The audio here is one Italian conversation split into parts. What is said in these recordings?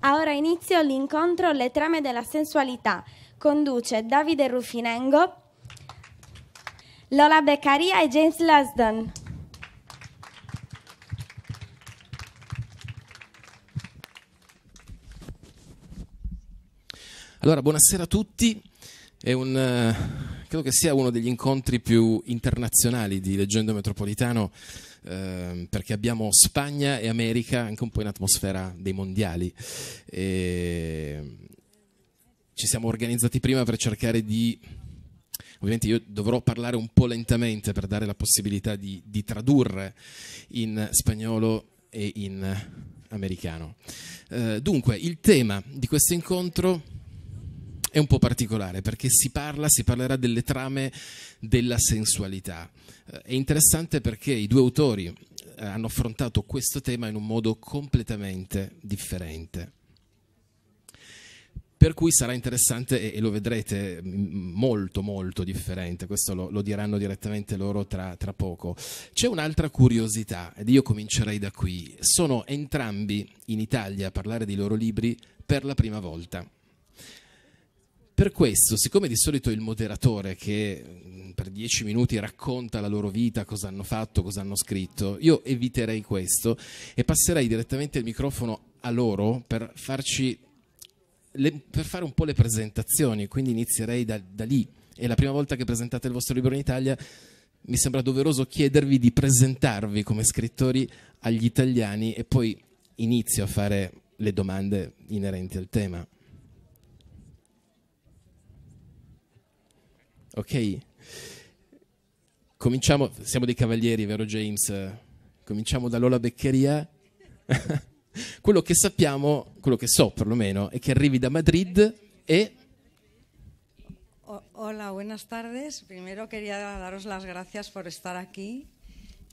Ha ora inizio l'incontro Le trame della sensualità. Conduce Davide Rufinengo, Lola Beccaria e James Lasden. Allora, buonasera a tutti. È un, eh, credo che sia uno degli incontri più internazionali di Leggendo Metropolitano eh, perché abbiamo Spagna e America anche un po' in atmosfera dei mondiali. E ehm, ci siamo organizzati prima per cercare di... Ovviamente io dovrò parlare un po' lentamente per dare la possibilità di, di tradurre in spagnolo e in americano. Eh, dunque, il tema di questo incontro è un po' particolare perché si parla, si parlerà delle trame della sensualità. Eh, è interessante perché i due autori eh, hanno affrontato questo tema in un modo completamente differente. Per cui sarà interessante e, lo vedrete mm, molto molto differente, questo lo, lo diranno direttamente loro tra, tra poco. C'è un'altra curiosità ed io comincerei da qui. Sono entrambi in Italia a parlare dei loro libri per la prima volta. Per questo, siccome di solito il moderatore che mm, per dieci minuti racconta la loro vita, cosa hanno fatto, cosa hanno scritto, io eviterei questo e passerei direttamente il microfono a loro per farci le, per fare un po' le presentazioni, quindi inizierei da, da lì. È la prima volta che presentate il vostro libro in Italia, mi sembra doveroso chiedervi di presentarvi come scrittori agli italiani e poi inizio a fare le domande inerenti al tema. Ok? Cominciamo, siamo dei cavalieri, vero James? Cominciamo da Lola Beccheria. quello che sappiamo, quello che so perlomeno, è che arrivi da Madrid e... Hola, buenas tardes. Primero quería daros las gracias por estar aquí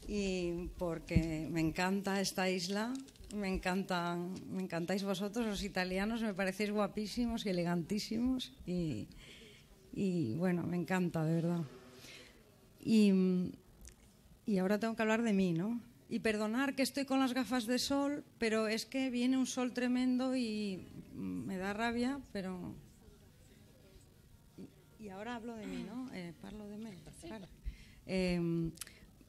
y porque me encanta esta isla, me, encantan, me encantáis vosotros, los italianos, me parecéis guapísimos y elegantísimos y, y bueno, me encanta, de verdad. Y, y ahora tengo que hablar de mí, ¿no? Y perdonar que estoy con las gafas de sol, pero es que viene un sol tremendo y me da rabia, pero... Y, ahora hablo de mí, ¿no? Eh, parlo de mí. Eh,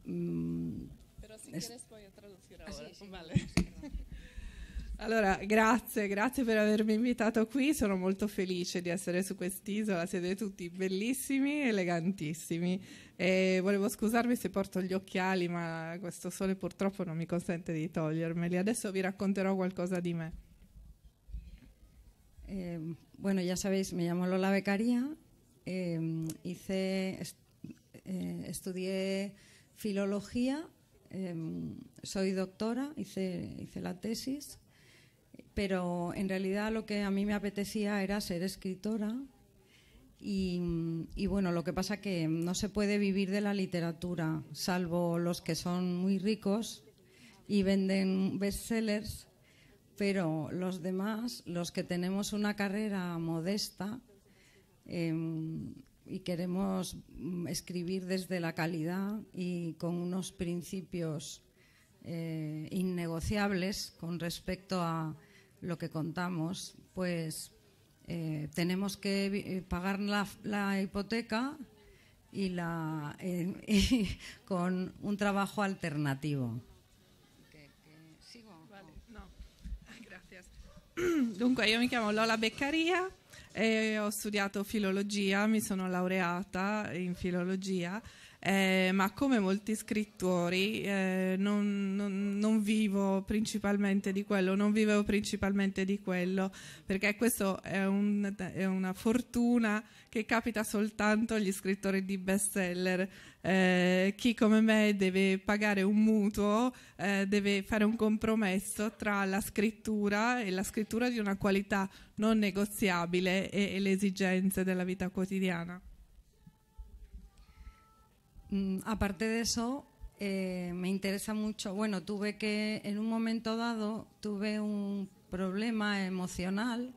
mm, pero si quieres voy a traducir ah, ahora. Vale. Allora, grazie, grazie per avermi invitato qui, sono molto felice di essere su quest'isola, siete tutti bellissimi, elegantissimi e volevo scusarmi se porto gli occhiali, ma questo sole purtroppo non mi consente di togliermeli. Adesso vi racconterò qualcosa di me. Eh, bueno, ya sabéis, mi chiamo Lola Beccaria. eh, hice, est eh, estudié filología, soy doctora, hice, hice la tesis pero en realidad lo que a mí me apetecía era ser escritora y, bueno, lo que pasa que no se puede vivir de la literatura, salvo los que son muy ricos y venden bestsellers, pero los demás, los que tenemos una carrera modesta em, y queremos escribir desde la calidad y con unos principios eh, innegociables con respecto a lo que contamos, pues eh, tenemos que eh, pagar la, hipoteca eh, y, con un trabajo alternativo. sigo? Vale, no. Gracias. Dunque, yo mi llamo Lola Beccaria he estudiado Filología, me he sono en Filología. eh, ma come molti scrittori eh, non, non, non, vivo principalmente di quello, non vivevo principalmente di quello, perché questa è, un, è, una fortuna che capita soltanto agli scrittori di bestseller. Eh, chi come me deve pagare un mutuo eh, deve fare un compromesso tra la scrittura e la scrittura di una qualità non negoziabile e, e le esigenze della vita quotidiana. Mm, aparte de eso, eh, me interesa mucho. Bueno, tuve que, en un momento dado, tuve un problema emocional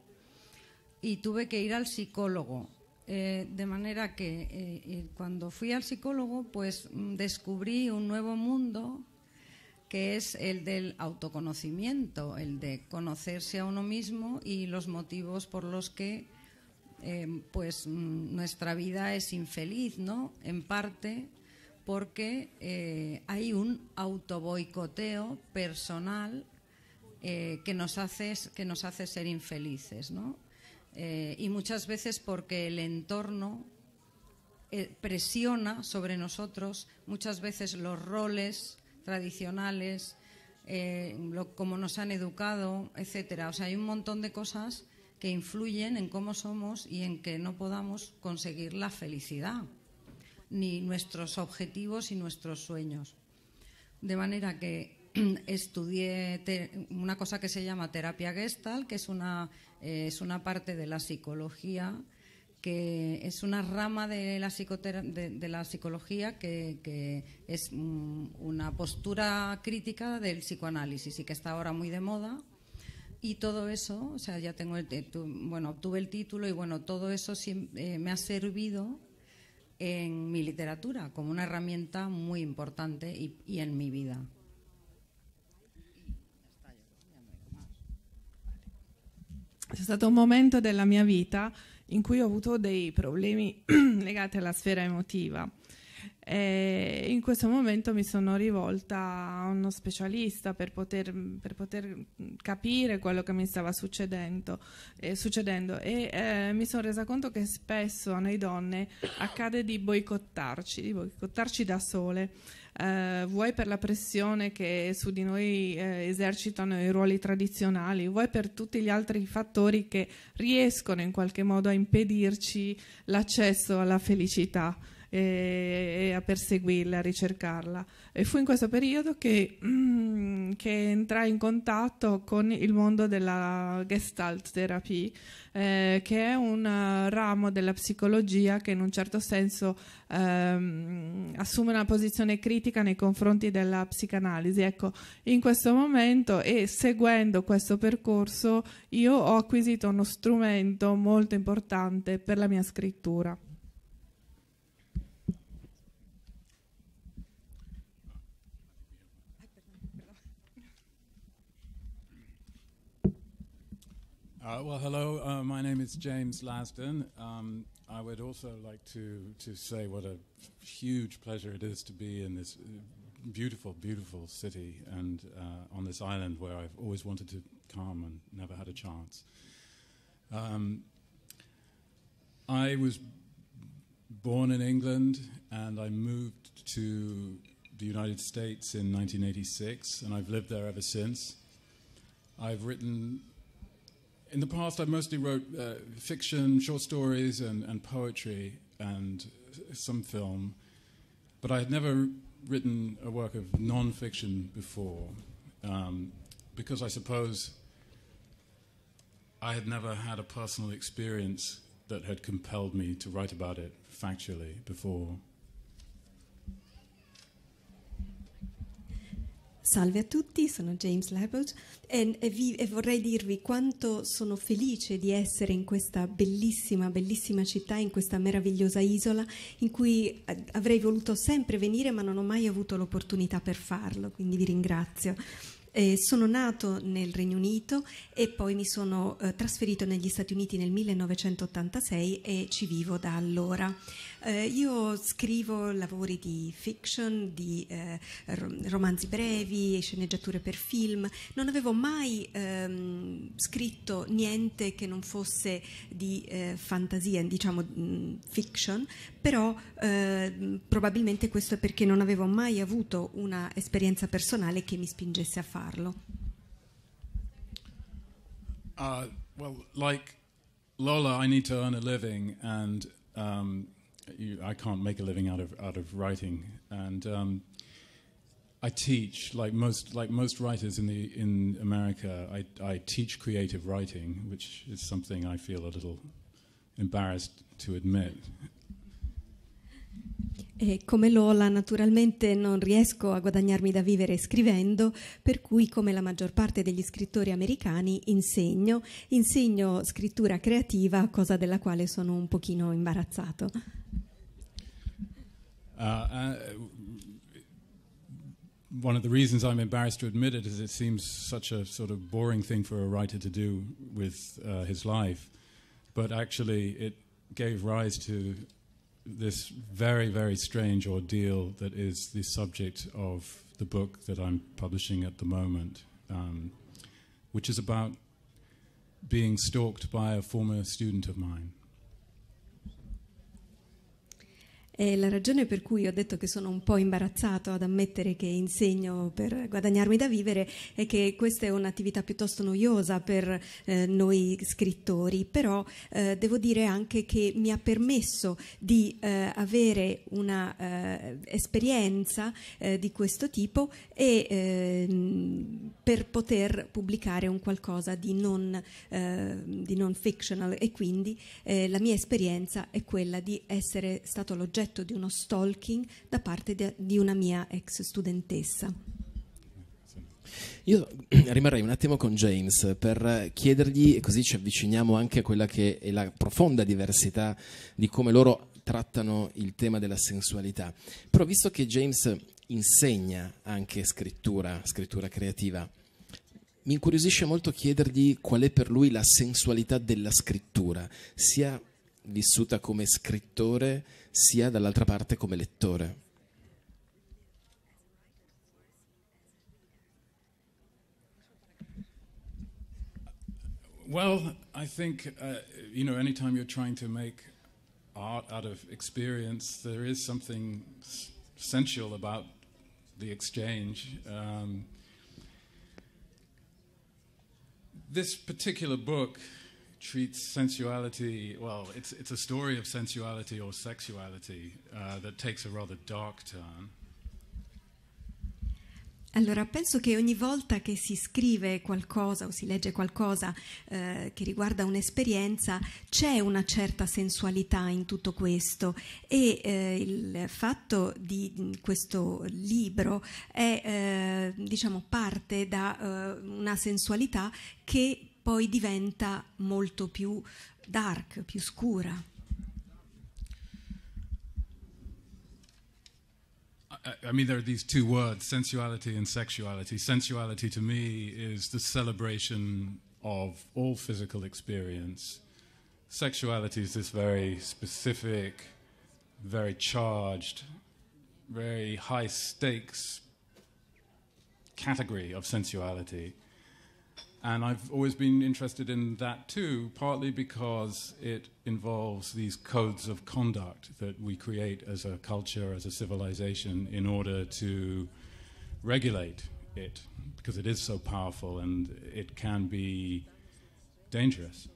y tuve que ir al psicólogo. Eh, de manera que eh, cuando fui al psicólogo, pues mm, descubrí un nuevo mundo que es el del autoconocimiento, el de conocerse a uno mismo y los motivos por los que pues mm, nuestra vida es infeliz, ¿no? En parte porque eh, hay un autoboicoteo personal eh, que, nos hace, que nos hace ser infelices, ¿no? Eh, y muchas veces porque el entorno presiona sobre nosotros muchas veces los roles tradicionales, cómo como nos han educado, etcétera. O sea, hay un montón de cosas que influyen en cómo somos y en que no podamos conseguir la felicidad ni nuestros objetivos y nuestros sueños. De manera que estudié una cosa que se llama terapia gestal, que es una, eh, es una parte de la psicología, que es una rama de la, de, la psicología que, es mm, una postura crítica del psicoanálisis y que está ahora muy de moda. Y todo eso, o sea, ya tengo bueno, obtuve el título y bueno, todo eso eh, me ha servido en mi literatura como una herramienta muy importante y, y en mi vida. C'è stato un momento della mia vita in cui ho avuto dei problemi legati alla sfera emotiva. E in questo momento mi sono rivolta a uno specialista per poter, per poter capire quello che mi stava succedendo, eh, succedendo. e eh, mi sono resa conto che spesso a noi donne accade di boicottarci, di boicottarci da sole. Eh, vuoi per la pressione che su di noi eh, esercitano i ruoli tradizionali, vuoi per tutti gli altri fattori che riescono in qualche modo a impedirci l'accesso alla felicità e, e a perseguirla, a ricercarla. E fu in questo periodo che, mm, che entrai in contatto con il mondo della Gestalt Therapy, eh, che è un ramo della psicologia che in un certo senso ehm, assume una posizione critica nei confronti della psicanalisi. Ecco, in questo momento e seguendo questo percorso io ho acquisito uno strumento molto importante per la mia scrittura. Uh, well, hello. Uh, my name is James Lasden. Um, I would also like to, to say what a huge pleasure it is to be in this uh, beautiful, beautiful city and uh, on this island where I've always wanted to come and never had a chance. Um, I was born in England and I moved to the United States in 1986 and I've lived there ever since. I've written in the past, I mostly wrote uh, fiction, short stories, and, and poetry, and some film, but I had never written a work of non-fiction before, um, because I suppose I had never had a personal experience that had compelled me to write about it factually before. Salve a tutti, sono James Leibold e, e, vi, e, vorrei dirvi quanto sono felice di essere in questa bellissima, bellissima città, in questa meravigliosa isola in cui eh, avrei voluto sempre venire ma non ho mai avuto l'opportunità per farlo, quindi vi ringrazio. Eh, sono nato nel Regno Unito e poi mi sono eh, trasferito negli Stati Uniti nel 1986 e ci vivo da allora. Eh, io scrivo lavori di fiction, di eh, romanzi brevi, sceneggiature per film. Non avevo mai ehm, scritto niente che non fosse di eh, fantasia, diciamo mh, mm, fiction, però ehm, probabilmente questo è perché non avevo mai avuto un'esperienza personale che mi spingesse a farlo. Uh, well, like Lola, I need to earn a living, and um, you, I can't make a living out of out of writing, and um, I teach like most like most writers in the in America. I, I teach creative writing, which is something I feel a little embarrassed to admit. E come Lola naturalmente non riesco a guadagnarmi da vivere scrivendo, per cui come la maggior parte degli scrittori americani insegno, insegno scrittura creativa, cosa della quale sono un pochino imbarazzato. Uh, uh, one of the reasons I'm embarrassed to admit it is it seems such a sort of boring thing for a writer to do with uh, his life, but actually it gave rise to this very, very strange ordeal that is the subject of the book that I'm publishing at the moment, um, which is about being stalked by a former student of mine. È la ragione per cui ho detto che sono un po' imbarazzato ad ammettere che insegno per guadagnarmi da vivere è che questa è un'attività piuttosto noiosa per eh, noi scrittori, però eh, devo dire anche che mi ha permesso di eh, avere un'esperienza eh, eh, di questo tipo e ehm, per poter pubblicare un qualcosa di non, eh, di non fictional e quindi la mia esperienza è quella di essere stato l'oggetto oggetto di uno stalking da parte di una mia ex studentessa. Io rimarrei un attimo con James per chiedergli, così ci avviciniamo anche a quella che è la profonda diversità di come loro trattano il tema della sensualità. Però visto che James insegna anche scrittura, scrittura creativa, mi incuriosisce molto chiedergli qual è per lui la sensualità della scrittura, sia vissuta come scrittore sia dall'altra parte come lettore. Well, I think, uh, you know, anytime you're trying to make art out of experience, there is something sensual about the exchange. Um, this particular book treats sensuality, well, it's, it's a story of sensuality or sexuality uh, that takes a rather dark turn. Allora, penso che ogni volta che si scrive qualcosa o si legge qualcosa eh, che riguarda un'esperienza c'è una certa sensualità in tutto questo e eh, il fatto di mm, questo libro è, eh, diciamo, parte da eh, una sensualità che poi diventa molto più dark, più scura. I, I mean, there are these two words, sensuality and sexuality. Sensuality to me is the celebration of all physical experience. Sexuality is this very specific, very charged, very high stakes category of sensuality. And I've always been interested in that too, partly because it involves these codes of conduct that we create as a culture, as a civilization, in order to regulate it, because it is so powerful and it can be dangerous.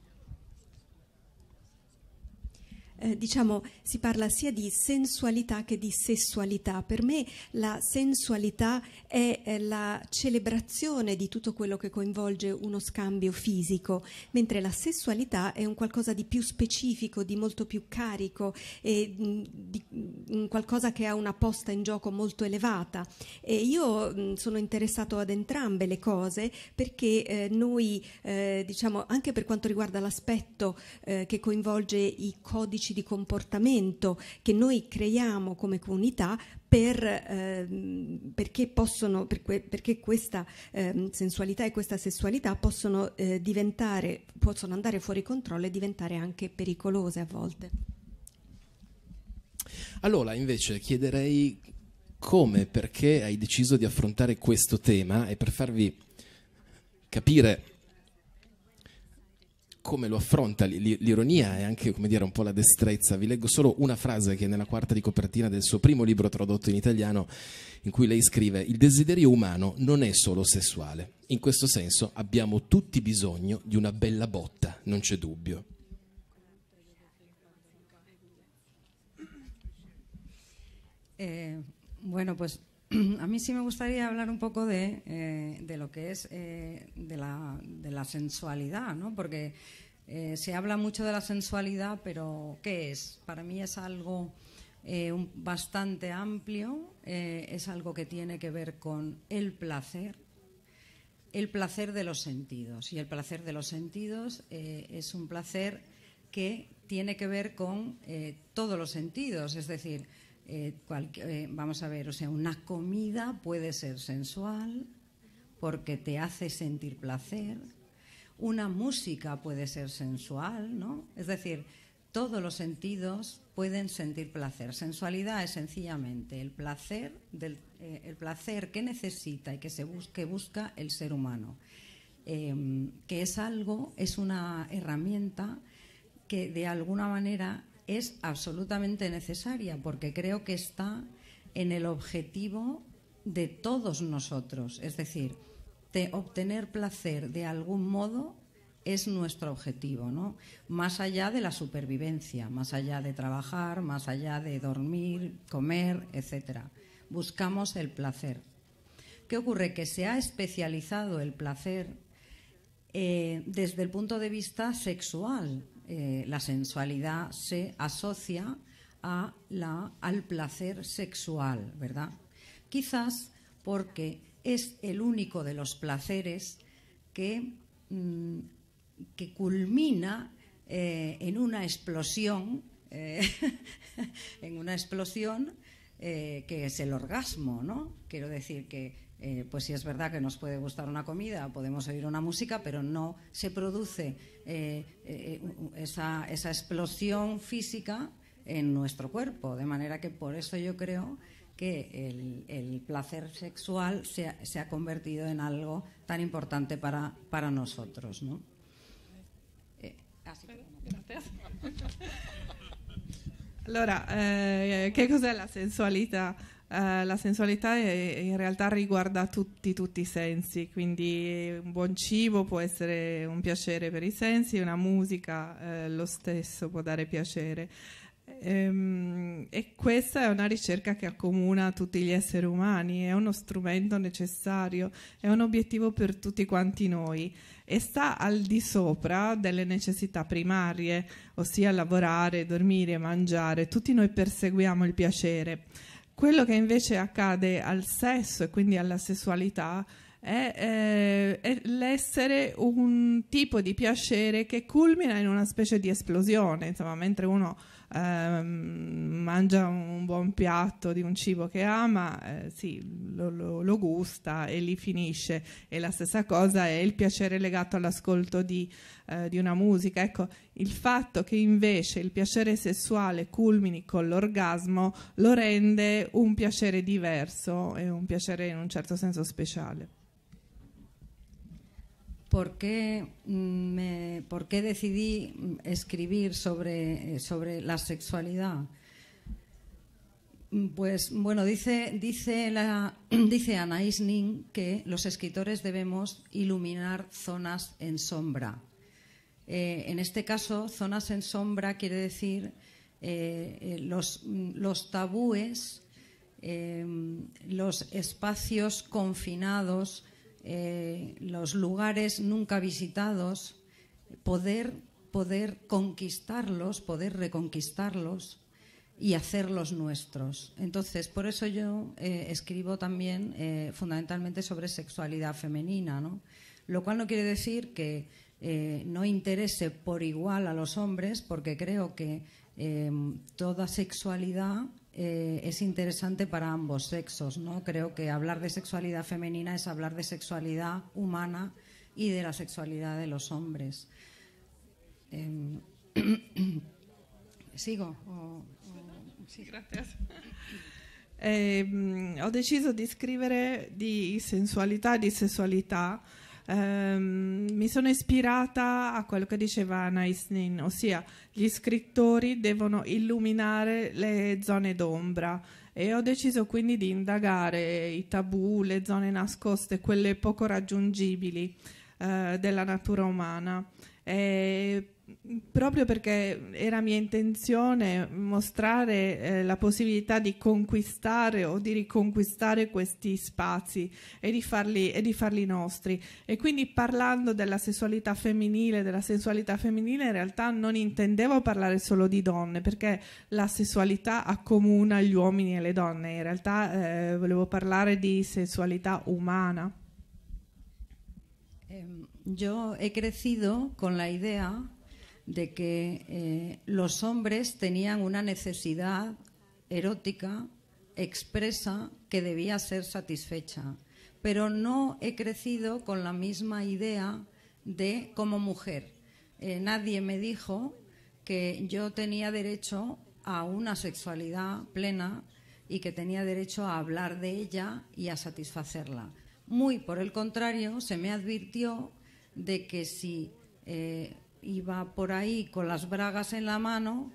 Eh, diciamo, si parla sia di sensualità che di sessualità. Per me la sensualità è, la celebrazione di tutto quello che coinvolge uno scambio fisico, mentre la sessualità è un qualcosa di più specifico, di molto più carico, e, mm, di, mm, qualcosa che ha una posta in gioco molto elevata. E io mm, sono interessato ad entrambe le cose perché eh, noi, eh, diciamo, anche per quanto riguarda l'aspetto che coinvolge i codici codici di comportamento che noi creiamo come comunità per, eh, perché, possono, per que, perché, questa eh, sensualità e questa sessualità possono, eh, diventare, possono andare fuori controllo e diventare anche pericolose a volte. Allora, invece, chiederei come, e perché hai deciso di affrontare questo tema e per farvi capire come lo affronta l'ironia e anche come dire un po' la destrezza. Vi leggo solo una frase che è nella quarta di copertina del suo primo libro tradotto in italiano, in cui lei scrive: Il desiderio umano non è solo sessuale. In questo senso abbiamo tutti bisogno di una bella botta, non c'è dubbio. Eh, bueno, pues a mí sí me gustaría hablar un poco de, eh, lo que es eh, de, la, sensualidad, ¿no? Porque eh, se habla mucho de la sensualidad, pero ¿qué es? Para mí es algo bastante amplio, es algo que tiene que ver con el placer, el placer de los sentidos. Y el placer de los sentidos es un placer que tiene que ver con todos los sentidos, es decir, eh, eh, vamos a ver, o sea, una comida puede ser sensual porque te hace sentir placer, una música puede ser sensual, ¿no? Es decir, todos los sentidos pueden sentir placer. Sensualidad es sencillamente el placer, del, eh, el placer que necesita y que, se que busca el ser humano, que es algo, es una herramienta que de alguna manera es absolutamente necesaria porque creo que está en el objetivo de todos nosotros. Es decir, de obtener placer de algún modo es nuestro objetivo, ¿no? Más allá de la supervivencia, más allá de trabajar, más allá de dormir, comer, etcétera. Buscamos el placer. ¿Qué ocurre? Que se ha especializado el placer eh, desde el punto de vista sexual, eh, la sensualidad se asocia a la, al placer sexual, ¿verdad? Quizás porque es el único de los placeres que, mm, que culmina eh, en una explosión, eh, en una explosión que es el orgasmo, ¿no? Quiero decir que eh, pues sí es verdad que nos puede gustar una comida, podemos oír una música, pero no se produce eh, eh, esa, esa, explosión física en nuestro cuerpo. De manera que por eso yo creo que el, placer sexual se ha, convertido en algo tan importante para, nosotros. ¿no? qué cosa la sensualidad? Eh, la sensualità è, in realtà riguarda tutti, tutti i sensi, quindi un buon cibo può essere un piacere per i sensi, una musica eh, lo stesso può dare piacere. Ehm, e questa è una ricerca che accomuna tutti gli esseri umani, è uno strumento necessario, è un obiettivo per tutti quanti noi e sta al di sopra delle necessità primarie, ossia lavorare, dormire, mangiare. Tutti noi perseguiamo il piacere. Quello che invece accade al sesso e quindi alla sessualità è, eh, è, l'essere un tipo di piacere che culmina in una specie di esplosione, insomma, mentre uno Ehm, mangia un buon piatto di un cibo che ama, eh, sì, lo, lo, lo, gusta e lì finisce. E la stessa cosa è il piacere legato all'ascolto di, eh, di una musica. Ecco, il fatto che invece il piacere sessuale culmini con l'orgasmo lo rende un piacere diverso e un piacere in un certo senso speciale. Mm, por qué, decidí escribir sobre, eh, la sexualidad. Mm, pues bueno, dice, dice, Nin que los escritores debemos iluminar zonas en sombra. Eh, en este caso, zonas en sombra quiere decir eh, mm, los, tabúes, los espacios confinados eh, los lugares nunca visitados, poder, poder conquistarlos, poder reconquistarlos y hacerlos nuestros. Entonces, por eso yo eh, escribo también eh, fundamentalmente sobre sexualidad femenina, ¿no? Lo cual no quiere decir que no interese por igual a los hombres, porque creo que toda sexualidad eh, es interesante para ambos sexos. ¿no? Creo que hablar de sexualidad femenina es hablar de sexualidad humana y de la sexualidad de los hombres. Em, ¿Sigo? sí, gracias. Eh, ho deciso di scrivere di sensualità ehm, mi sono ispirata a quello che diceva Anais Nin, ossia gli scrittori devono illuminare le zone d'ombra e ho deciso quindi di indagare i tabù, le zone nascoste, quelle poco raggiungibili eh, della natura umana. E proprio perché era mia intenzione mostrare eh, la possibilità di conquistare o di riconquistare questi spazi e di, farli, e di, farli, nostri. E quindi parlando della sessualità femminile, della sensualità femminile, in realtà non intendevo parlare solo di donne, perché la sessualità accomuna gli uomini e le donne, in realtà eh, volevo parlare di sessualità umana. Eh, yo he crecido con la idea de que eh, los hombres tenían una necesidad erótica expresa que debía ser satisfecha, pero no he crecido con la misma idea de como mujer. Eh, nadie me dijo que yo tenía derecho a una sexualidad plena y que tenía derecho a hablar de ella y a satisfacerla. Muy por el contrario, se me advirtió de que si eh, iba por ahí con las bragas en la mano,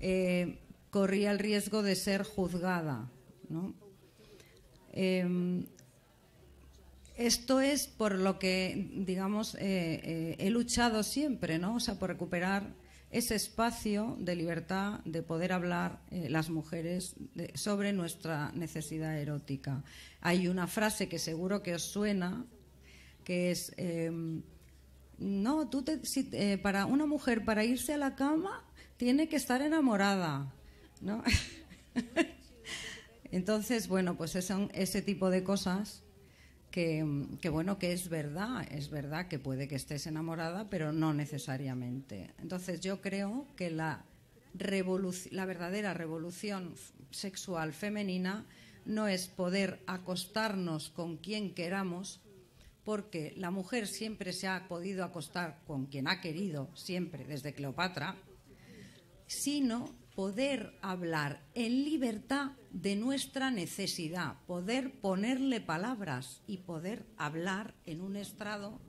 eh, corría el riesgo de ser juzgada. Em, esto es por lo que, digamos, eh, eh, he luchado siempre, ¿no? O sea, por recuperar ese espacio de libertad de poder hablar las mujeres sobre nuestra necesidad erótica. Hay una frase que seguro que os suena, que es em, no, tú te, eh, para una mujer para irse a la cama tiene que estar enamorada, ¿no? Entonces, bueno, pues son ese tipo de cosas que, que, bueno, que es verdad, es verdad que puede que estés enamorada, pero no necesariamente. Entonces, yo creo que la, la verdadera revolución sexual femenina no es poder acostarnos con quien queramos, porque la mujer siempre se ha podido acostar con quien ha querido, siempre desde Cleopatra, sino poder hablar en libertad de nuestra necesidad, poder ponerle palabras y poder hablar en un estrado,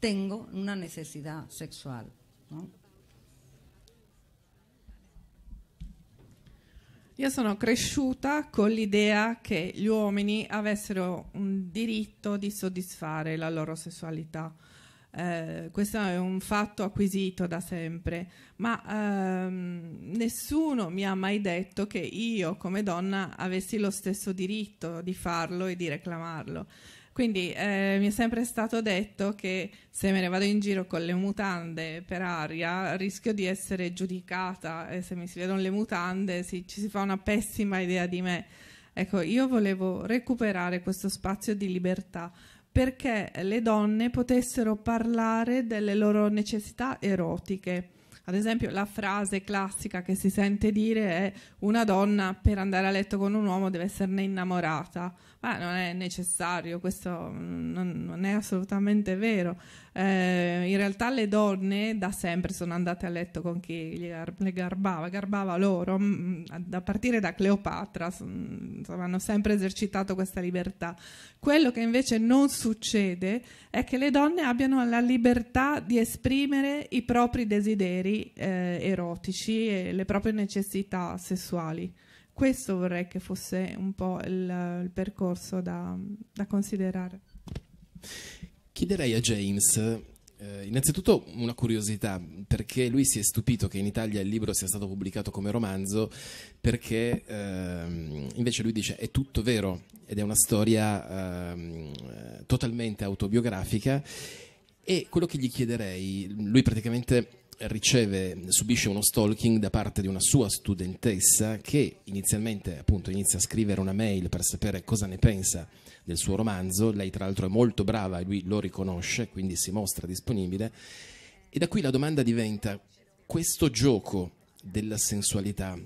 tengo una necesidad sexual. Io sono cresciuta con l'idea che gli uomini avessero un diritto di soddisfare la loro sessualità. Eh, questo è un fatto acquisito da sempre, ma ehm, nessuno mi ha mai detto che io come donna avessi lo stesso diritto di farlo e di reclamarlo. Quindi eh, mi è sempre stato detto che se me ne vado in giro con le mutande per aria rischio di essere giudicata e se mi si vedono le mutande si, ci si fa una pessima idea di me. Ecco, io volevo recuperare questo spazio di libertà perché le donne potessero parlare delle loro necessità erotiche. Ad esempio, la frase classica che si sente dire è una donna per andare a letto con un uomo deve esserne innamorata ma ah, non è necessario, questo non, non è assolutamente vero. Eh, in realtà le donne da sempre sono andate a letto con chi le garbava, garbava loro, mm, mm, a partire da Cleopatra, insomma, hanno sempre esercitato questa libertà. Quello che invece non succede è che le donne abbiano la libertà di esprimere i propri desideri eh, erotici e le proprie necessità sessuali questo vorrei che fosse un po' il, il percorso da, da, considerare. Chiederei a James eh, innanzitutto una curiosità, perché lui si è stupito che in Italia il libro sia stato pubblicato come romanzo, perché eh, invece lui dice è tutto vero ed è una storia eh, totalmente autobiografica e quello che gli chiederei, lui praticamente riceve, subisce uno stalking da parte di una sua studentessa che inizialmente appunto inizia a scrivere una mail per sapere cosa ne pensa del suo romanzo, lei tra l'altro è molto brava e lui lo riconosce, quindi si mostra disponibile e da qui la domanda diventa questo gioco della sensualità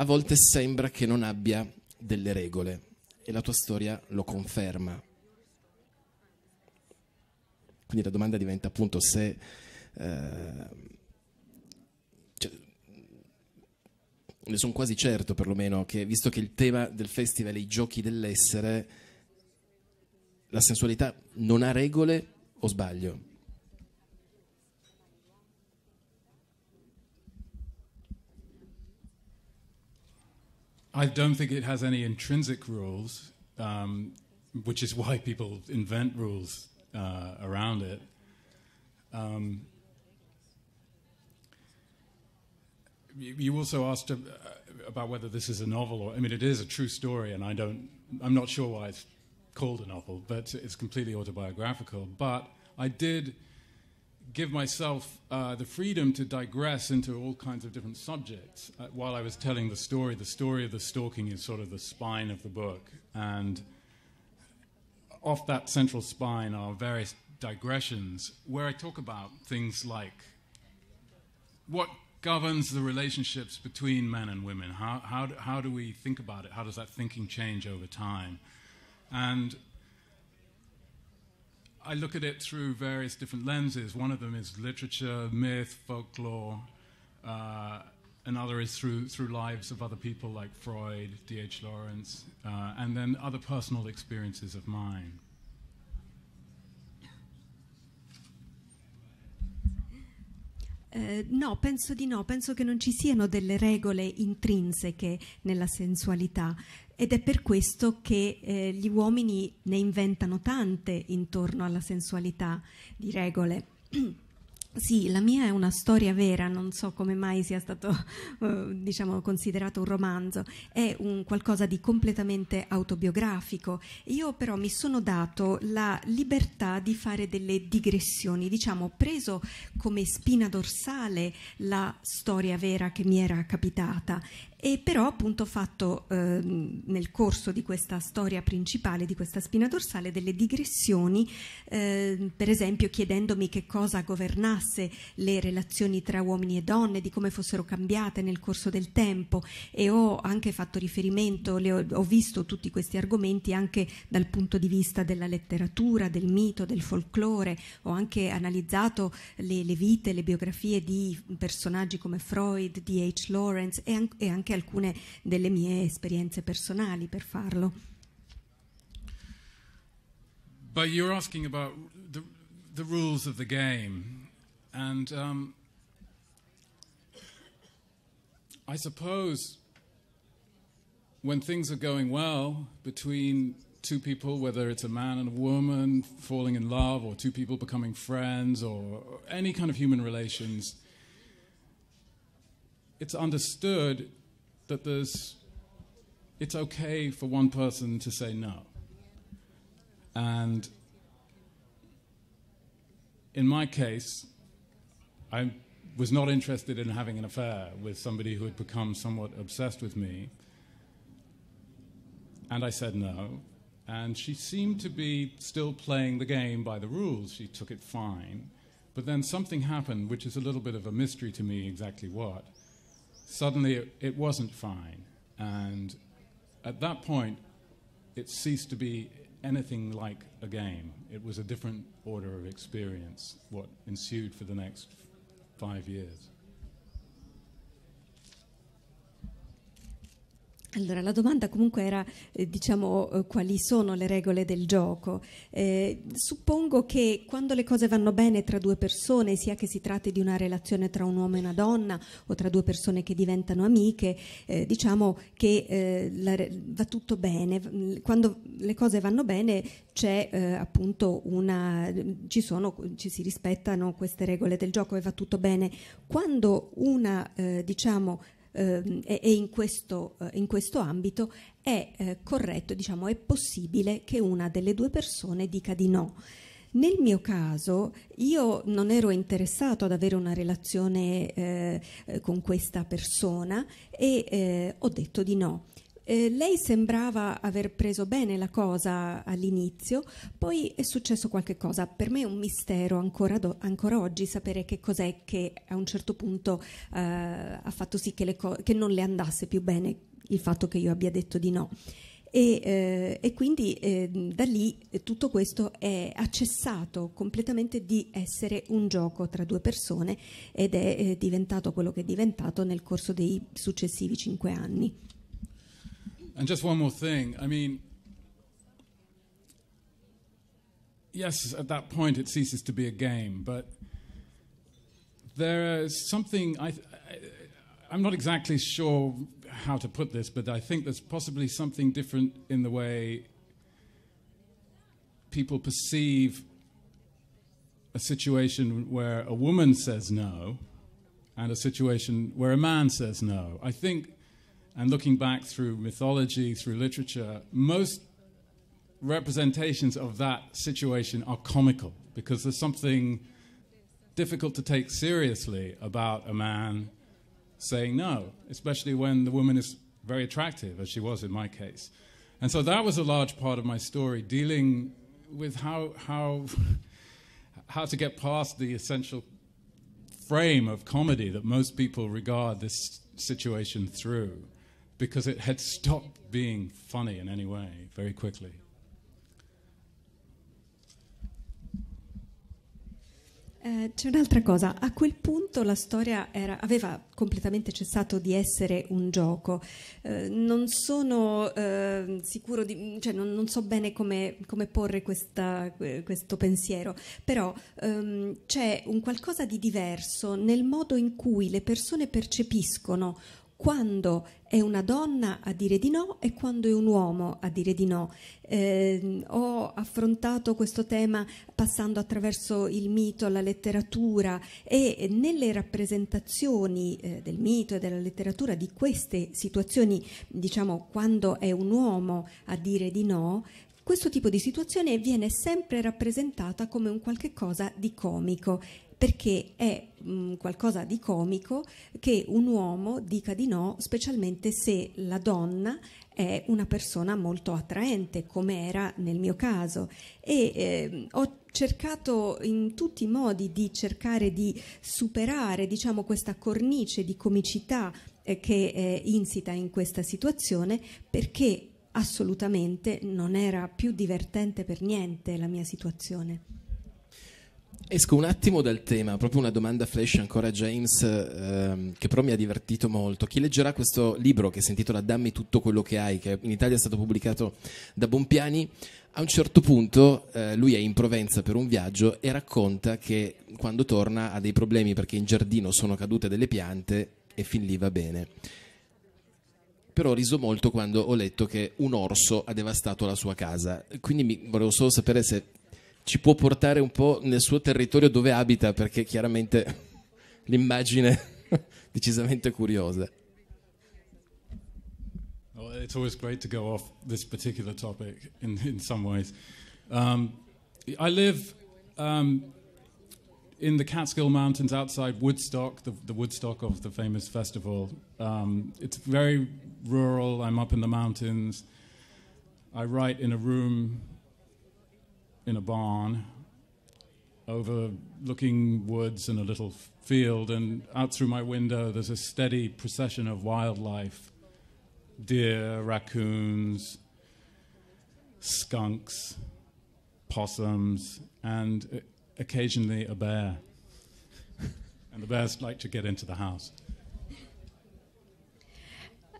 a volte sembra che non abbia delle regole e la tua storia lo conferma. Quindi la domanda diventa appunto se eh, cioè, ne sono quasi certo perlomeno che, visto che il tema del festival è i giochi dell'essere, la sensualità non ha regole o sbaglio? I don't think it has any intrinsic rules, um, which is why people invent rules uh, around it. Um, you also asked uh, about whether this is a novel or I mean it is a true story and I don't I'm not sure why it's called a novel but it's completely autobiographical but I did give myself uh, the freedom to digress into all kinds of different subjects uh, while I was telling the story the story of the stalking is sort of the spine of the book and off that central spine are various digressions where I talk about things like what governs the relationships between men and women? How, how, do, how do we think about it? How does that thinking change over time? And I look at it through various different lenses. One of them is literature, myth, folklore. Uh, another is through, through lives of other people like Freud, D.H. Lawrence, uh, and then other personal experiences of mine. Eh, no, penso di no, penso che non ci siano delle regole intrinseche nella sensualità ed è per questo che eh, gli uomini ne inventano tante intorno alla sensualità di regole. Sì, la mia è una storia vera, non so come mai sia stato eh, diciamo, considerato un romanzo, è un qualcosa di completamente autobiografico. Io però mi sono dato la libertà di fare delle digressioni, diciamo, ho preso come spina dorsale la storia vera che mi era capitata e però appunto ho fatto eh, nel corso di questa storia principale, di questa spina dorsale, delle digressioni, eh, per esempio chiedendomi che cosa governasse le relazioni tra uomini e donne, di come fossero cambiate nel corso del tempo e ho anche fatto riferimento, ho, ho visto tutti questi argomenti anche dal punto di vista della letteratura, del mito, del folklore, ho anche analizzato le, le vite, le biografie di personaggi come Freud, D.H. Lawrence e, an e anche anche alcune delle mie esperienze personali per farlo. But you're asking about the, the rules of the game, and um, I suppose when things are going well between two people, whether it's a man and a woman falling in love, or two people becoming friends, or any kind of human relations, it's understood that there's, it's okay for one person to say no. And in my case, I was not interested in having an affair with somebody who had become somewhat obsessed with me. And I said no. And she seemed to be still playing the game by the rules. She took it fine. But then something happened, which is a little bit of a mystery to me exactly what suddenly it, it wasn't fine. And at that point, it ceased to be anything like a game. It was a different order of experience, what ensued for the next five years. Allora, la domanda comunque era, eh, diciamo, eh, quali sono le regole del gioco. Eh, suppongo che quando le cose vanno bene tra due persone, sia che si tratti di una relazione tra un uomo e una donna o tra due persone che diventano amiche, eh, diciamo che eh, la, va tutto bene. Quando le cose vanno bene c'è appunto una... Ci, sono, ci, si rispettano queste regole del gioco e va tutto bene. Quando una, diciamo, eh, e in questo, eh, in questo, ambito è eh, corretto, diciamo, è possibile che una delle due persone dica di no. Nel mio caso io non ero interessato ad avere una relazione eh, eh, con questa persona e eh, ho detto di no. Eh, lei sembrava aver preso bene la cosa all'inizio, poi è successo qualche cosa. Per me è un mistero ancora, do, ancora oggi sapere che cos'è che a un certo punto eh, ha fatto sì che, che non le andasse più bene il fatto che io abbia detto di no. E, eh, e, quindi eh, da lì eh, tutto questo è accessato completamente di essere un gioco tra due persone ed è eh, diventato quello che è diventato nel corso dei successivi cinque anni. And just one more thing. I mean, yes, at that point it ceases to be a game, but there is something I, I, am not exactly sure how to put this, but I think there's possibly something different in the way people perceive a situation where a woman says no and a situation where a man says no. I think and looking back through mythology, through literature, most representations of that situation are comical because there's something difficult to take seriously about a man saying no, especially when the woman is very attractive, as she was in my case. And so that was a large part of my story, dealing with how, how, how to get past the essential frame of comedy that most people regard this situation through. because it had stopped being funny in any way very quickly. Eh, c'è un'altra cosa, a quel punto la storia era, aveva completamente cessato di essere un gioco. Eh, non sono eh, sicuro di, cioè non, non so bene come, come porre questa, questo pensiero, però ehm, c'è un qualcosa di diverso nel modo in cui le persone percepiscono quando è una donna a dire di no e quando è un uomo a dire di no. Eh, ho affrontato questo tema passando attraverso il mito, la letteratura e nelle rappresentazioni eh, del mito e della letteratura di queste situazioni, diciamo quando è un uomo a dire di no, questo tipo di situazione viene sempre rappresentata come un qualche cosa di comico perché è mh, mm, qualcosa di comico che un uomo dica di no, specialmente se la donna è una persona molto attraente, come era nel mio caso. E eh, ho cercato in tutti i modi di cercare di superare diciamo, questa cornice di comicità eh, che è eh, insita in questa situazione perché assolutamente non era più divertente per niente la mia situazione. Esco un attimo dal tema, proprio una domanda flash ancora a James, ehm, che però mi ha divertito molto. Chi leggerà questo libro che si intitola Dammi tutto quello che hai, che in Italia è stato pubblicato da Bompiani, a un certo punto eh, lui è in Provenza per un viaggio e racconta che quando torna ha dei problemi perché in giardino sono cadute delle piante e fin lì va bene. Però ho riso molto quando ho letto che un orso ha devastato la sua casa. Quindi mi, volevo solo sapere se ci può portare un po' nel suo territorio dove abita, perché chiaramente l'immagine è decisamente curiosa. Well, it's always great to go off this particular topic in, in some ways. Um, I live um, in the Catskill Mountains outside Woodstock, the, the Woodstock of the famous festival. Um, it's very rural. I'm up in the mountains. I write in a room in a barn overlooking woods and a little field, and out through my window there's a steady procession of wildlife deer, raccoons, skunks, possums, and occasionally a bear. and the bears like to get into the house.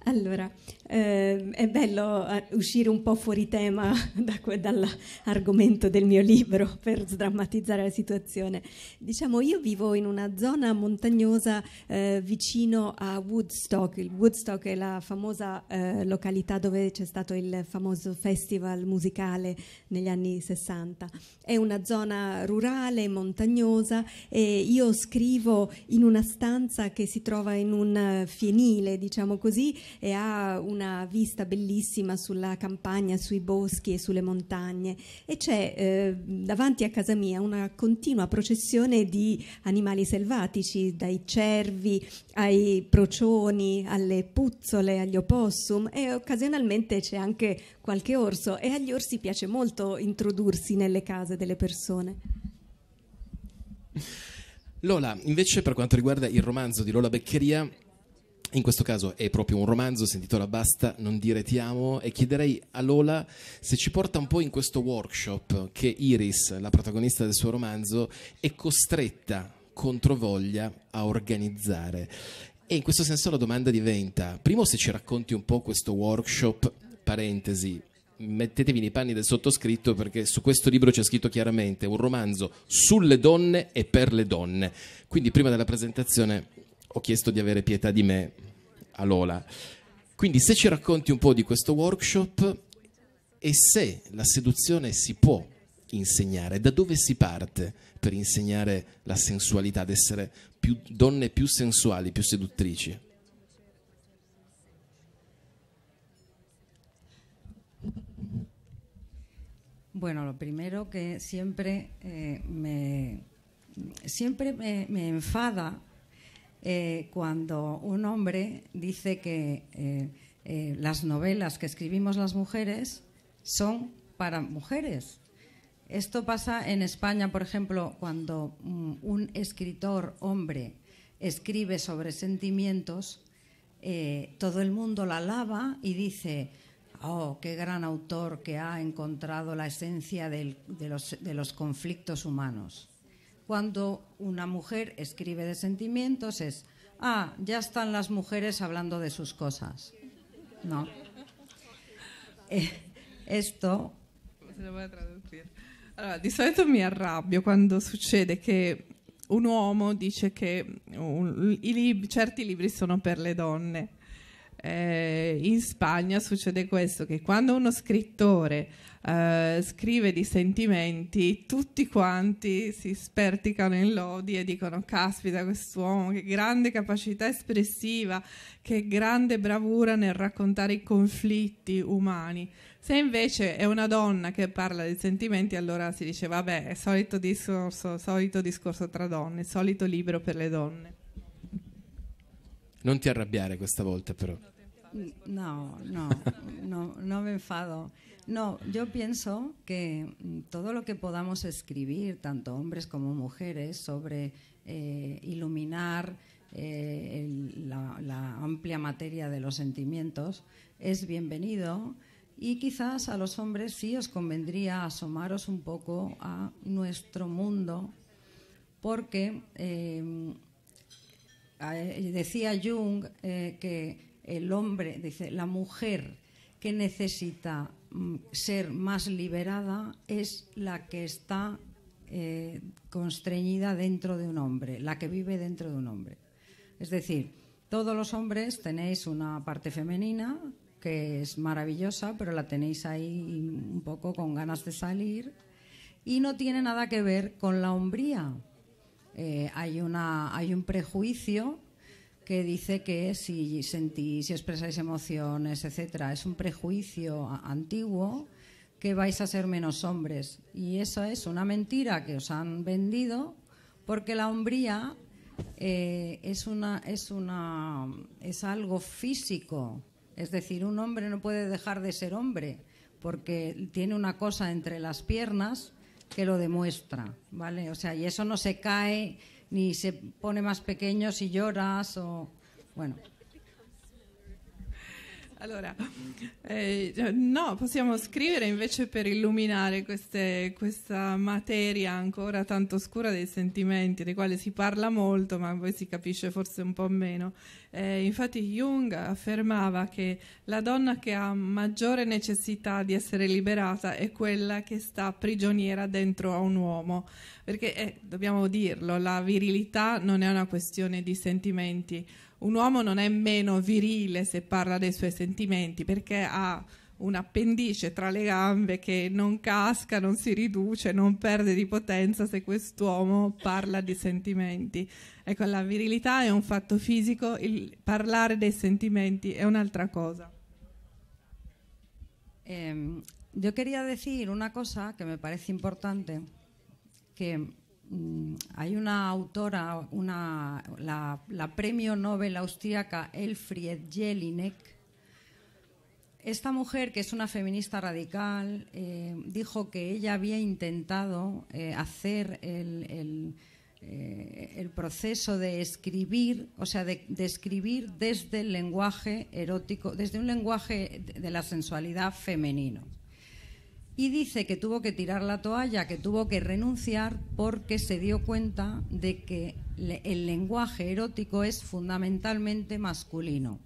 Allora, Eh, è bello eh, uscire un po' fuori tema da, dall'argomento del mio libro per sdrammatizzare la situazione. Diciamo, io vivo in una zona montagnosa eh, vicino a Woodstock. Il Woodstock è la famosa eh, località dove c'è stato il famoso festival musicale negli anni 60. È una zona rurale, montagnosa e io scrivo in una stanza che si trova in un eh, fienile, diciamo così, e ha una una vista bellissima sulla campagna, sui boschi e sulle montagne e c'è eh, davanti a casa mia una continua processione di animali selvatici, dai cervi ai procioni, alle puzzole, agli opossum e occasionalmente c'è anche qualche orso e agli orsi piace molto introdursi nelle case delle persone. Lola, invece per quanto riguarda il romanzo di Lola Beccheria, in questo caso è proprio un romanzo, si intitola Basta, non dire ti amo e chiederei a Lola se ci porta un po' in questo workshop che Iris, la protagonista del suo romanzo, è costretta controvoglia a organizzare. E in questo senso la domanda diventa, primo se ci racconti un po' questo workshop, parentesi, mettetevi nei panni del sottoscritto perché su questo libro c'è scritto chiaramente un romanzo sulle donne e per le donne. Quindi prima della presentazione ho chiesto di avere pietà di me a Lola. Quindi se ci racconti un po' di questo workshop e se la seduzione si può insegnare, da dove si parte per insegnare la sensualità, ad essere più, donne più sensuali, più seduttrici? Bueno, lo primero che sempre eh, me siempre me, me enfada Eh, cuando un hombre dice que eh, eh, las novelas que escribimos las mujeres son para mujeres. Esto pasa en España, por ejemplo, cuando mm, un escritor hombre escribe sobre sentimientos, todo el mundo la alaba y dice, oh, qué gran autor que ha encontrado la esencia de los conflictos humanos cuando una mujer escribe de sentimientos es, ah, ya están las mujeres hablando de sus cosas. No. Eh, esto... Se lo voy a traducir. Allora, di solito mi arrabbio cuando succede che un uomo dice que ciertos i son certi libri sono per le donne eh, in Spagna succede questo, che quando uno scrittore eh, scrive di sentimenti, tutti quanti si sperticano in lodi e dicono caspita quest'uomo, che grande capacità espressiva, che grande bravura nel raccontare i conflitti umani. Se invece è una donna che parla di sentimenti, allora si dice vabbè, è solito discorso, solito discorso tra donne, solito libro per le donne. No te arrabiaré esta vez, pero... No, no, no, no me enfado. No, yo pienso que mm, todo lo que podamos escribir, tanto hombres como mujeres, sobre eh, iluminar eh, la, amplia materia de los sentimientos, es bienvenido. Y quizás a los hombres sí os convendría asomaros un poco a nuestro mundo, porque em, Ah, eh, eh, decía Jung eh, que el hombre, dice, la mujer que necesita mm, ser más liberada es la que está constreñida dentro de un hombre, la que vive dentro de un hombre. Es decir, todos los hombres tenéis una parte femenina que es maravillosa, pero la tenéis ahí un poco con ganas de salir y no tiene nada que ver con la hombría, eh, hay, una, hay un prejuicio que dice que si sentís, si expresáis emociones, etcétera, es un prejuicio antiguo que vais a ser menos hombres. Y eso es una mentira que os han vendido, porque la hombría eh, es una es una es algo físico. Es decir, un hombre no puede dejar de ser hombre porque tiene una cosa entre las piernas que lo demuestra, ¿vale? O sea, y eso no se cae ni se pone más pequeño si lloras o... Bueno, Allora, eh, no, possiamo scrivere invece per illuminare queste, questa materia ancora tanto scura dei sentimenti, dei quali si parla molto, ma poi si capisce forse un po' meno. Eh, infatti Jung affermava che la donna che ha maggiore necessità di essere liberata è quella che sta prigioniera dentro a un uomo, perché eh, dobbiamo dirlo, la virilità non è una questione di sentimenti un uomo non è meno virile se parla dei suoi sentimenti perché ha un appendice tra le gambe che non casca, non si riduce, non perde di potenza se quest'uomo parla di sentimenti. Ecco, la virilità è un fatto fisico, il parlare dei sentimenti è un'altra cosa. Eh, yo quería decir una cosa che mi pare importante, que Mm, hay una autora, una, la, premio Nobel austríaca Elfried Jelinek. Esta mujer, que es una feminista radical, eh, dijo que ella había intentado eh, hacer eh, el, proceso de escribir, o sea, de, escribir desde el lenguaje erótico, desde un lenguaje de la sensualidad femenino y dice que tuvo que tirar la toalla, que tuvo que renunciar porque se dio cuenta de que el lenguaje erótico es fundamentalmente masculino.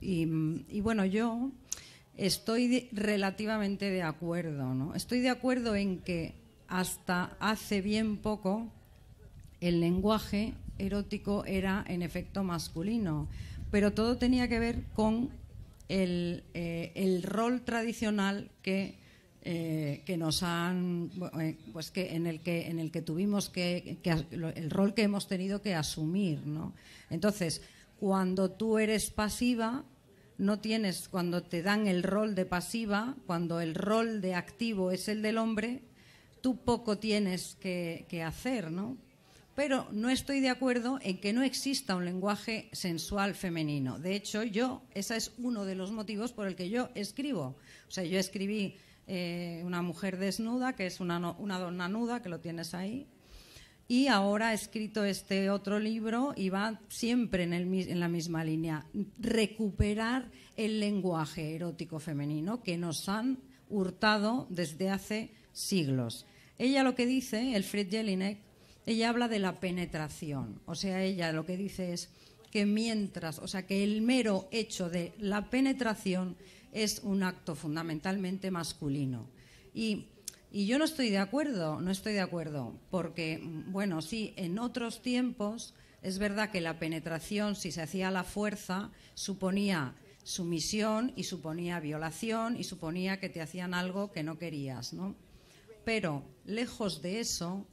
Y, bueno, yo estoy relativamente de acuerdo, ¿no? Estoy de acuerdo en que hasta hace bien poco el lenguaje erótico era en efecto masculino, pero todo tenía que ver con el eh, rol tradicional que eh, que nos han eh, pues que en el que en el que tuvimos que, el rol que hemos tenido que asumir ¿no? entonces cuando tú eres pasiva no tienes cuando te dan el rol de pasiva cuando el rol de activo es el del hombre tú poco tienes que, que hacer no pero no estoy de acuerdo en que no exista un lenguaje sensual femenino. De hecho, yo, ese es uno de los motivos por el que yo escribo. O sea, yo escribí eh, una mujer desnuda, que es una, donna nuda, que lo tienes ahí. Y ahora ha escrito este otro libro y va siempre en, en la misma línea, recuperar el lenguaje erótico femenino que nos han hurtado desde hace siglos. Ella lo que dice, el Fred Jelinek, ella habla de la penetración. O sea, ella lo que dice es que mientras, o sea, que el mero hecho de la penetración es un acto fundamentalmente masculino. Y, yo no estoy de acuerdo, no estoy de acuerdo, porque, bueno, sí, en otros tiempos es verdad que la penetración, si se hacía a la fuerza, suponía sumisión y suponía violación y suponía que te hacían algo que no querías, ¿no? Pero lejos de eso,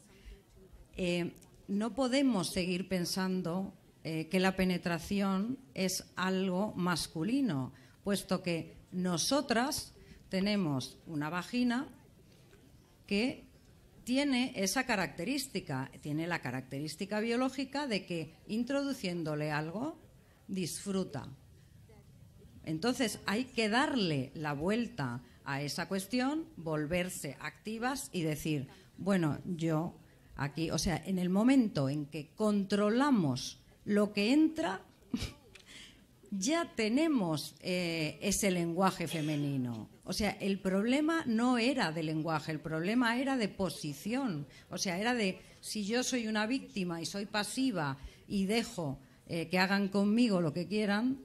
eh, no podemos seguir pensando eh, que la penetración es algo masculino, puesto que nosotras tenemos una vagina que tiene esa característica, tiene la característica biológica de que introduciéndole algo disfruta. Entonces hay que darle la vuelta a esa cuestión, volverse activas y decir, bueno, yo aquí, o sea, en el momento en que controlamos lo que entra, ya tenemos eh, ese lenguaje femenino. O sea, el problema no era de lenguaje, el problema era de posición. O sea, era de si yo soy una víctima y soy pasiva y dejo eh, que hagan conmigo lo que quieran,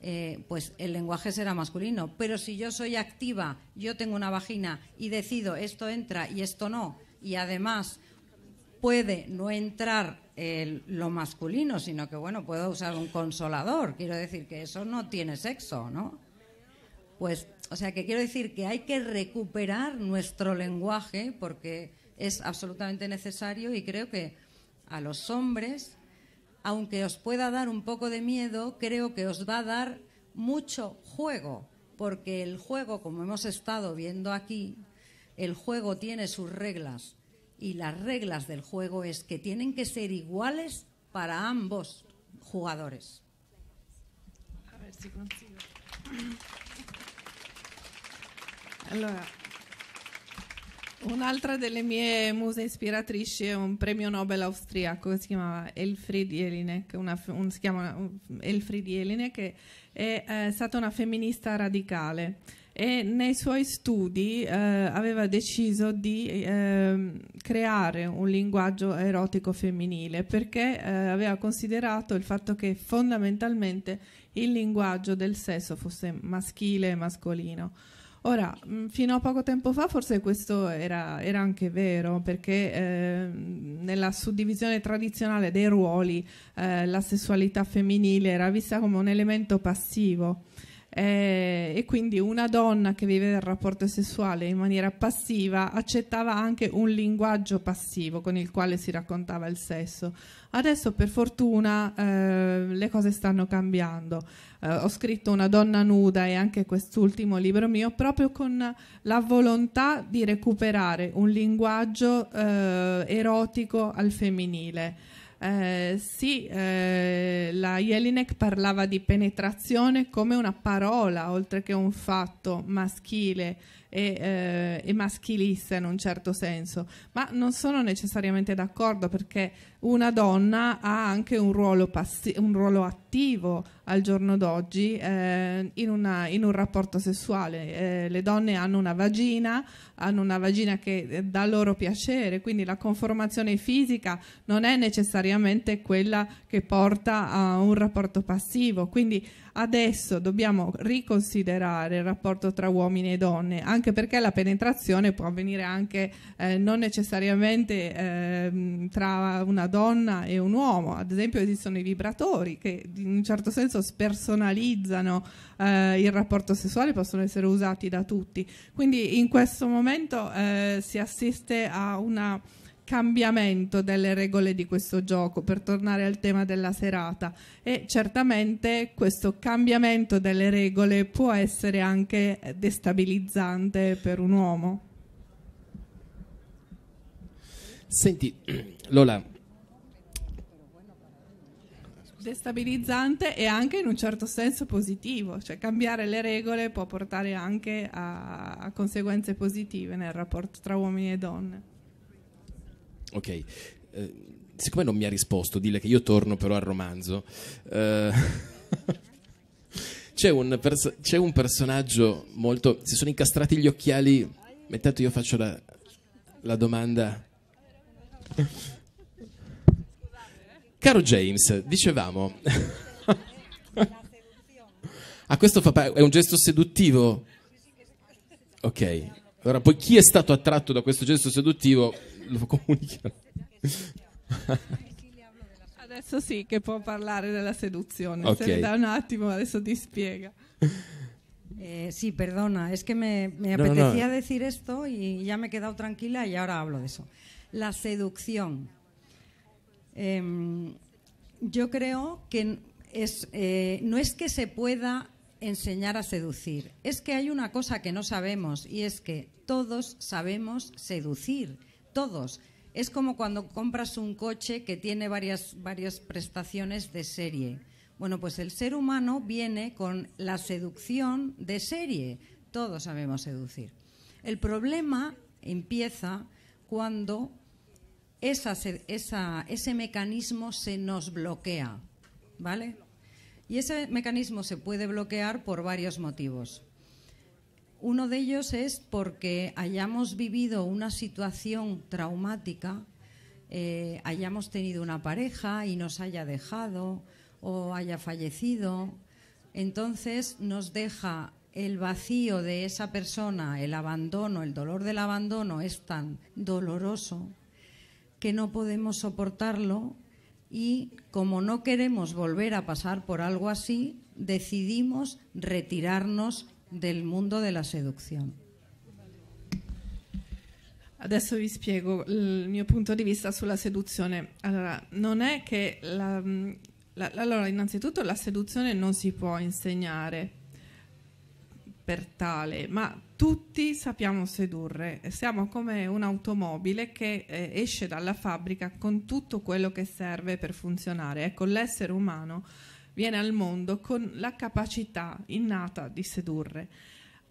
eh, pues el lenguaje será masculino. Pero si yo soy activa, yo tengo una vagina y decido esto entra y esto no, y además puede no entrar lo masculino, sino que, bueno, puedo usar un consolador. Quiero decir que eso no tiene sexo, ¿no? Pues, o sea, que quiero decir que hay que recuperar nuestro lenguaje porque es absolutamente necesario y creo que a los hombres, aunque os pueda dar un poco de miedo, creo que os va a dar mucho juego, porque el juego, como hemos estado viendo aquí, el juego tiene sus reglas y las reglas del juego es que tienen que ser iguales para ambos jugadores. A ver si consigo. un'altra mie muse ispiratrici è un premio Nobel austriaco que se chiamava Elfried Jelinek, una, un, una eh, eh, feminista radicale e nei suoi studi eh, aveva deciso di eh, creare un linguaggio erotico femminile perché eh, aveva considerato il fatto che fondamentalmente il linguaggio del sesso fosse maschile e mascolino. Ora, mm, fino a poco tempo fa forse questo era, era anche vero, perché eh, nella suddivisione tradizionale dei ruoli eh, la sessualità femminile era vista come un elemento passivo. Eh, e quindi una donna che viveva il rapporto sessuale in maniera passiva accettava anche un linguaggio passivo con il quale si raccontava il sesso. Adesso per fortuna eh, le cose stanno cambiando. Eh, ho scritto Una donna nuda e anche quest'ultimo libro mio proprio con la volontà di recuperare un linguaggio eh, erotico al femminile. Eh, sì, eh, la Jelinek parlava di penetrazione come una parola oltre che un fatto maschile e, eh, e maschilista in un certo senso, ma non sono necessariamente d'accordo perché una donna ha anche un ruolo, passi- un ruolo attivo al giorno d'oggi eh, in, una, in, un rapporto sessuale. Eh, le donne hanno una vagina, hanno una vagina che eh, dà loro piacere, quindi la conformazione fisica non è necessariamente quella che porta a un rapporto passivo. Quindi adesso dobbiamo riconsiderare il rapporto tra uomini e donne, anche perché la penetrazione può avvenire anche eh, non necessariamente ehm, tra una donna e un uomo. Ad esempio esistono i vibratori che in un certo senso spersonalizzano eh, il rapporto sessuale, possono essere usati da tutti. Quindi in questo momento eh, si assiste a un cambiamento delle regole di questo gioco per tornare al tema della serata e certamente questo cambiamento delle regole può essere anche destabilizzante per un uomo. Senti, Lola, destabilizzante e anche in un certo senso positivo, cioè cambiare le regole può portare anche a, a conseguenze positive nel rapporto tra uomini e donne. Ok, eh, siccome non mi ha risposto, dille che io torno però al romanzo. Eh, c'è, un pers- c'è un personaggio molto... Si sono incastrati gli occhiali, intanto io faccio la, la domanda. Caro James, dicevamo... ah, questo fa, è un gesto seduttivo? Ok, allora poi chi è stato attratto da questo gesto seduttivo lo comunicherà. adesso sì che può parlare della seduzione. Okay. Se da un attimo, adesso ti spiega. Eh, sí, perdona, es que me, me no, apetecía no. decir esto y ya me he quedado tranquila y ahora hablo de eso. La seducción. Em, yo creo que es, eh, no es que se pueda enseñar a seducir, es que hay una cosa que no sabemos y es que todos sabemos seducir, todos. Es como cuando compras un coche que tiene varias, varias prestaciones de serie. Bueno, pues el ser humano viene con la seducción de serie. Todos sabemos seducir. El problema empieza cuando ese mecanismo se nos bloquea, ¿vale? Y ese mecanismo se puede bloquear por varios motivos. Uno de ellos es porque hayamos vivido una situación traumática, eh, hayamos tenido una pareja y nos haya dejado o haya fallecido. Entonces nos deja el vacío de esa persona, el abandono, el dolor del abandono es tan doloroso que no podemos soportarlo y como no queremos volver a pasar por algo así, decidimos retirarnos del mundo de la seducción. Adesso vi spiego il punto de vista sulla seduzione. Allora, no es que la, la, allora, innanzitutto la seduzione non si può insegnare, per tale, ma tutti sappiamo sedurre. Siamo come un'automobile che eh, esce dalla fabbrica con tutto quello che serve per funzionare. Ecco, l'essere umano viene al mondo con la capacità innata di sedurre.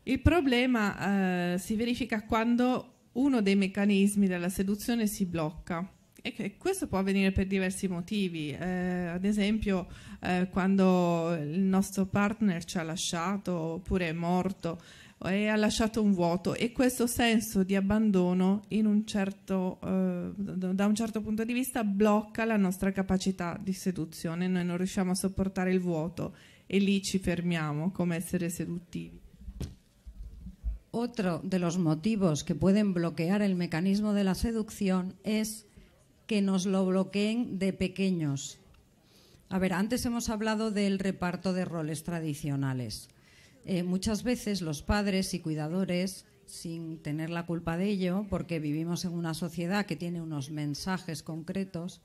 Il problema eh, si verifica quando uno dei meccanismi della seduzione si blocca e questo può avvenire per diversi motivi, eh, ad esempio eh, quando il nostro partner ci ha lasciato oppure è morto e ha lasciato un vuoto e questo senso di abbandono un certo, eh, da un certo punto di vista blocca la nostra capacità di seduzione, noi non riusciamo a sopportare il vuoto e lì ci fermiamo come essere seduttivi. Otro de los motivos que pueden bloquear el mecanismo de la seducción es que nos lo bloqueen de pequeños. A ver, antes hemos hablado del reparto de roles tradicionales. Eh, muchas veces los padres y cuidadores, sin tener la culpa de ello, porque vivimos en una sociedad que tiene unos mensajes concretos,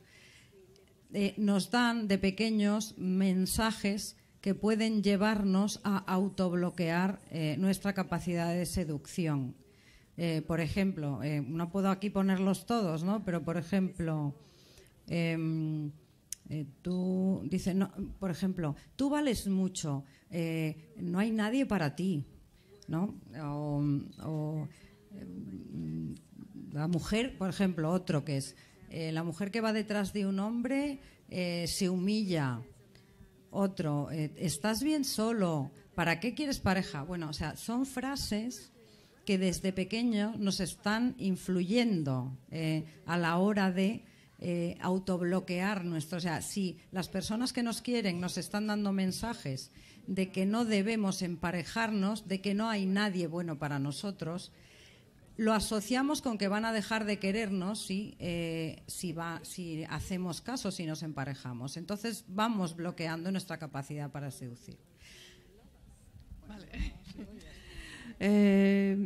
eh, nos dan de pequeños mensajes que pueden llevarnos a autobloquear eh, nuestra capacidad de seducción. Eh, por ejemplo, eh, no puedo aquí ponerlos todos, ¿no? Pero, por ejemplo, em, eh, tú dices, no, por ejemplo, tú vales mucho, no hay nadie para ti, ¿no? o em, la mujer, por ejemplo, otro que es, la mujer que va detrás de un hombre se humilla. Otro, estás bien solo, ¿para qué quieres pareja? Bueno, o sea, son frases que desde pequeño nos están influyendo eh, a la hora de eh, autobloquear nuestro. O sea, si las personas que nos quieren nos están dando mensajes de que no debemos emparejarnos, de que no hay nadie bueno para nosotros, lo asociamos con que van a dejar de querernos si eh, hacemos caso, si nos emparejamos. Entonces vamos bloqueando nuestra capacidad para seducir. Eh,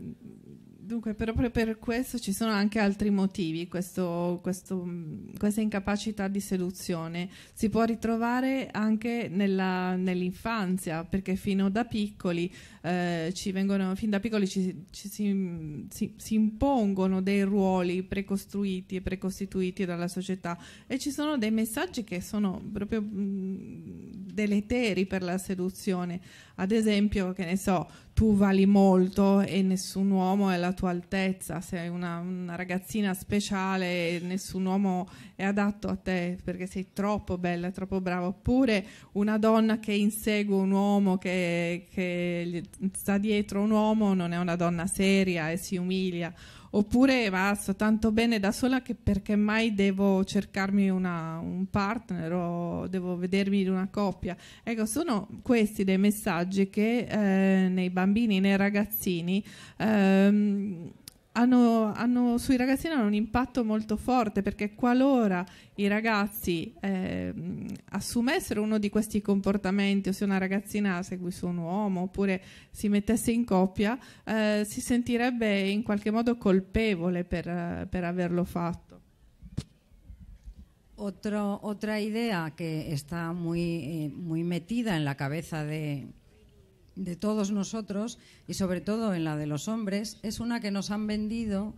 dunque, proprio per questo ci sono anche altri motivi, questo, questo, questa incapacità di seduzione. Si può ritrovare anche nell'infanzia, perché fino da piccoli, eh, ci vengono, fin da piccoli ci, ci si, si, si, impongono dei ruoli precostruiti e precostituiti dalla società e ci sono dei messaggi che sono proprio mh, mm, deleteri per la seduzione ad esempio, che ne so, tu vali molto e nessun uomo è alla tua altezza, sei una, una ragazzina speciale e nessun uomo è adatto a te perché sei troppo bella, troppo brava. Oppure una donna che insegue un uomo, che, che sta dietro un uomo, non è una donna seria e si umilia oppure va sto tanto bene da sola che perché mai devo cercarmi una, un partner o devo vedermi in una coppia. Ecco, sono questi dei messaggi che eh, nei bambini, nei ragazzini ehm, hanno, hanno, sui ragazzini hanno un impatto molto forte perché qualora i ragazzi eh, assumessero uno di questi comportamenti, se una ragazzina seguisse un uomo oppure si mettesse in coppia, eh, si sentirebbe in qualche modo colpevole per, per averlo fatto. Otro, otra idea que está muy, eh, muy metida en la cabeza de, de todos nosotros y sobre todo en la de los hombres es una que nos han vendido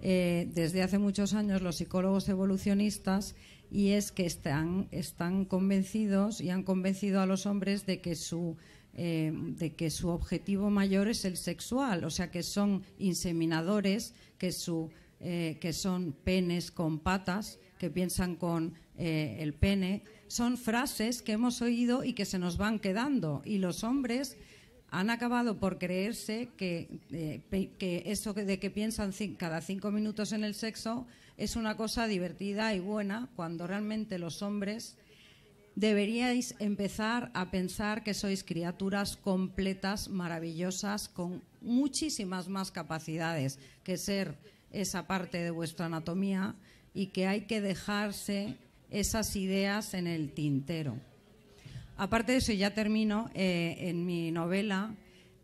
eh, desde hace muchos años los psicólogos evolucionistas y es que están, están convencidos y han convencido a los hombres de que su eh, de que su objetivo mayor es el sexual, o sea que son inseminadores, que su eh, que son penes con patas, que piensan con el pene, son frases que hemos oído y que se nos van quedando. Y los hombres han acabado por creerse que, eh, eso de que piensan cada cinco minutos en el sexo es una cosa divertida y buena, cuando realmente los hombres deberíais empezar a pensar que sois criaturas completas, maravillosas, con muchísimas más capacidades que ser esa parte de vuestra anatomía y que hay que dejarse esas ideas en el tintero. Aparte de eso, ya termino, eh, en mi novela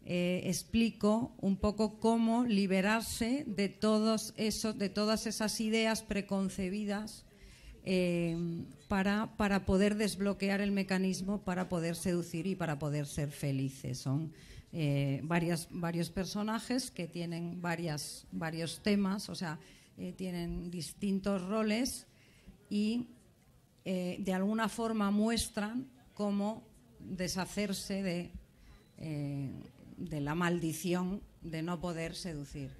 eh, explico un poco cómo liberarse de, todos de todas esas ideas preconcebidas eh, para, poder desbloquear el mecanismo, para poder seducir y para poder ser felices. Son varios personajes que tienen varias, varios temas, o sea, tienen distintos roles y de alguna forma muestran cómo deshacerse de, eh, de la maldición de no poder seducir.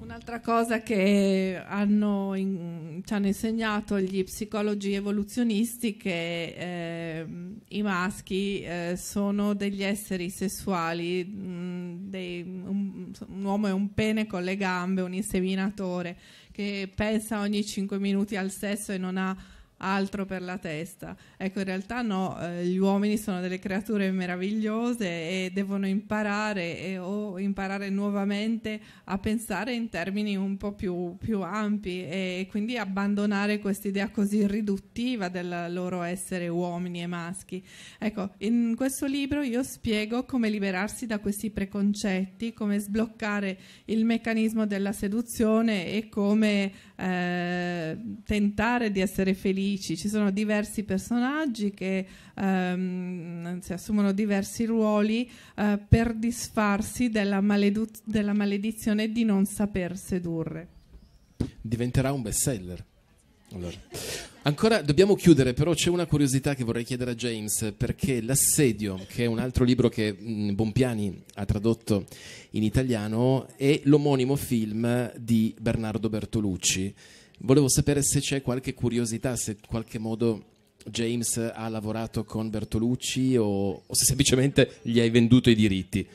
Un'altra cosa che hanno in, ci hanno insegnato gli psicologi evoluzionisti è che eh, i maschi eh, sono degli esseri sessuali, mh, mm, dei, un, un, uomo è un pene con le gambe, un inseminatore che pensa ogni 5 minuti al sesso e non ha altro per la testa. Ecco, in realtà no, eh, gli uomini sono delle creature meravigliose e devono imparare e, o imparare nuovamente a pensare in termini un po' più, più ampi e quindi abbandonare questa idea così riduttiva del loro essere uomini e maschi. Ecco, in questo libro io spiego come liberarsi da questi preconcetti, come sbloccare il meccanismo della seduzione e come eh, tentare di essere felici radici, ci sono diversi personaggi che ehm, si assumono diversi ruoli eh, per disfarsi della, della maledizione di non saper sedurre. Diventerà un best seller. Allora. Ancora dobbiamo chiudere, però c'è una curiosità che vorrei chiedere a James, perché L'assedio, che è un altro libro che mm, Bompiani ha tradotto in italiano, è l'omonimo film di Bernardo Bertolucci. Volevo sapere se c'è qualche curiosità, se in qualche modo James ha lavorato con Bertolucci o, o se semplicemente gli hai venduto i diritti.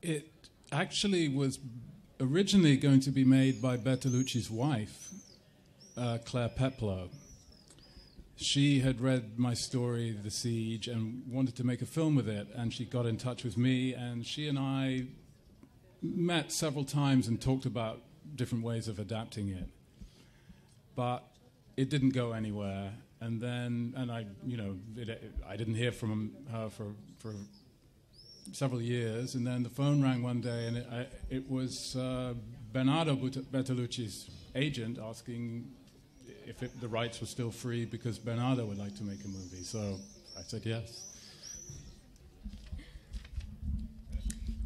It actually was originally going to be made by Bertolucci's wife, uh, Claire Peplow. She had read my story, The Siege, and wanted to make a film with it, and she got in touch with me, and she and I met several times and talked about different ways of adapting it, but it didn't go anywhere. And then, and I, you know, it, I didn't hear from her for for several years. And then the phone rang one day, and it, I, it was uh, Bernardo Bertolucci's agent asking if it, the rights were still free because Bernardo would like to make a movie. So I said yes.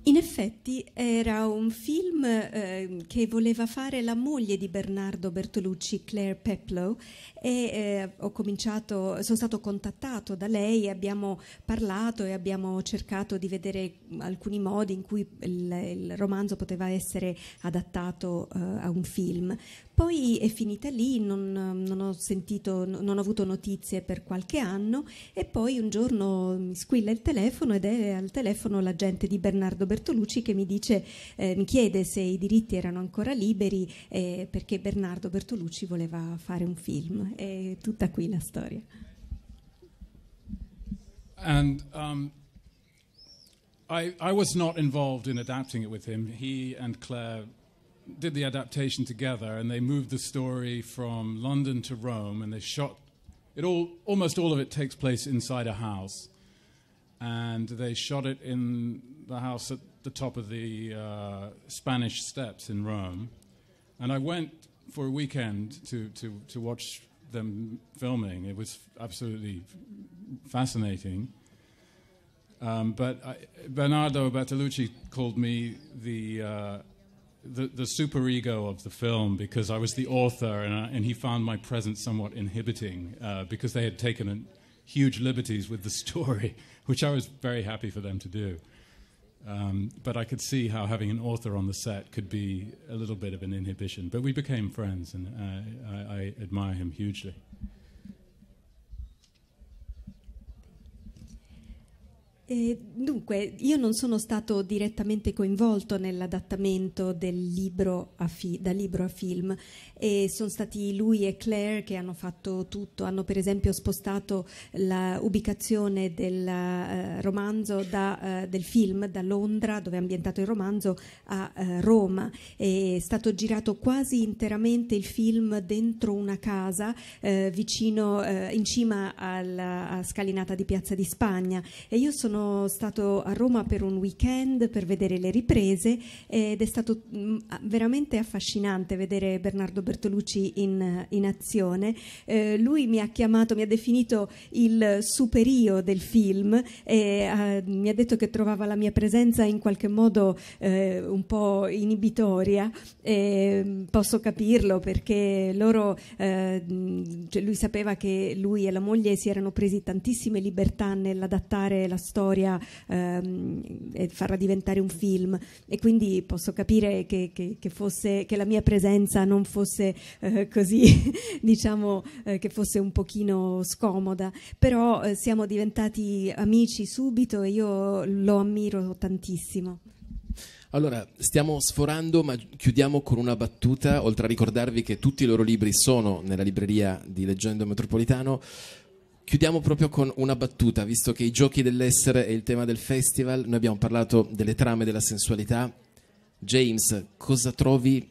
In effetti era un film eh, che voleva fare la moglie di Bernardo Bertolucci, Claire Peplow, e eh, ho cominciato, sono stato contattato da lei abbiamo parlato e abbiamo cercato di vedere alcuni modi in cui il, il romanzo poteva essere adattato eh, a un film. Poi è finita lì, non, non, ho sentito, non ho avuto notizie per qualche anno e poi un giorno mi squilla il telefono ed è al telefono l'agente di Bernardo Bertolucci che mi, dice, eh, mi chiede se i diritti erano ancora liberi eh, perché Bernardo Bertolucci voleva fare un film. È tutta qui la storia. And, um... I, I was not involved in adapting it with him. He and Claire did the adaptation together, and they moved the story from London to Rome, and they shot it all. Almost all of it takes place inside a house, and they shot it in the house at the top of the uh, Spanish Steps in Rome. And I went for a weekend to to to watch them filming. It was absolutely fascinating. Um, but I, Bernardo Bertolucci called me the uh, the, the superego of the film because I was the author and, I, and he found my presence somewhat inhibiting uh, because they had taken huge liberties with the story, which I was very happy for them to do. Um, but I could see how having an author on the set could be a little bit of an inhibition. But we became friends, and uh, I, I admire him hugely. E eh, dunque, io non sono stato direttamente coinvolto nell'adattamento del libro fi- da libro a film e sono stati lui e Claire che hanno fatto tutto, hanno per esempio spostato l'ubicazione del eh, romanzo da, eh, del film da Londra, dove è ambientato il romanzo, a eh, Roma. È stato girato quasi interamente il film dentro una casa eh, vicino, eh, in cima alla scalinata di Piazza di Spagna e io sono sono stato a Roma per un weekend per vedere le riprese ed è stato mm, veramente affascinante vedere Bernardo Bertolucci in, in azione. Eh, lui mi ha chiamato, mi ha definito il superio del film e uh, mi ha detto che trovava la mia presenza in qualche modo eh, un po' inibitoria. Eh, posso capirlo perché loro, eh, mm, cioè lui sapeva che lui e la moglie si erano presi tantissime libertà nell'adattare la storia storia ehm, e farla diventare un film e quindi posso capire che, che, che, fosse, che la mia presenza non fosse eh, così, diciamo, eh, che fosse un pochino scomoda, però eh, siamo diventati amici subito e io lo ammiro tantissimo. Allora, stiamo sforando, ma chiudiamo con una battuta, oltre a ricordarvi che tutti i loro libri sono nella libreria di Leggendo Metropolitano. Chiudiamo proprio con una battuta, visto che i giochi dell'essere è il tema del festival, noi abbiamo parlato delle trame della sensualità. James, cosa trovi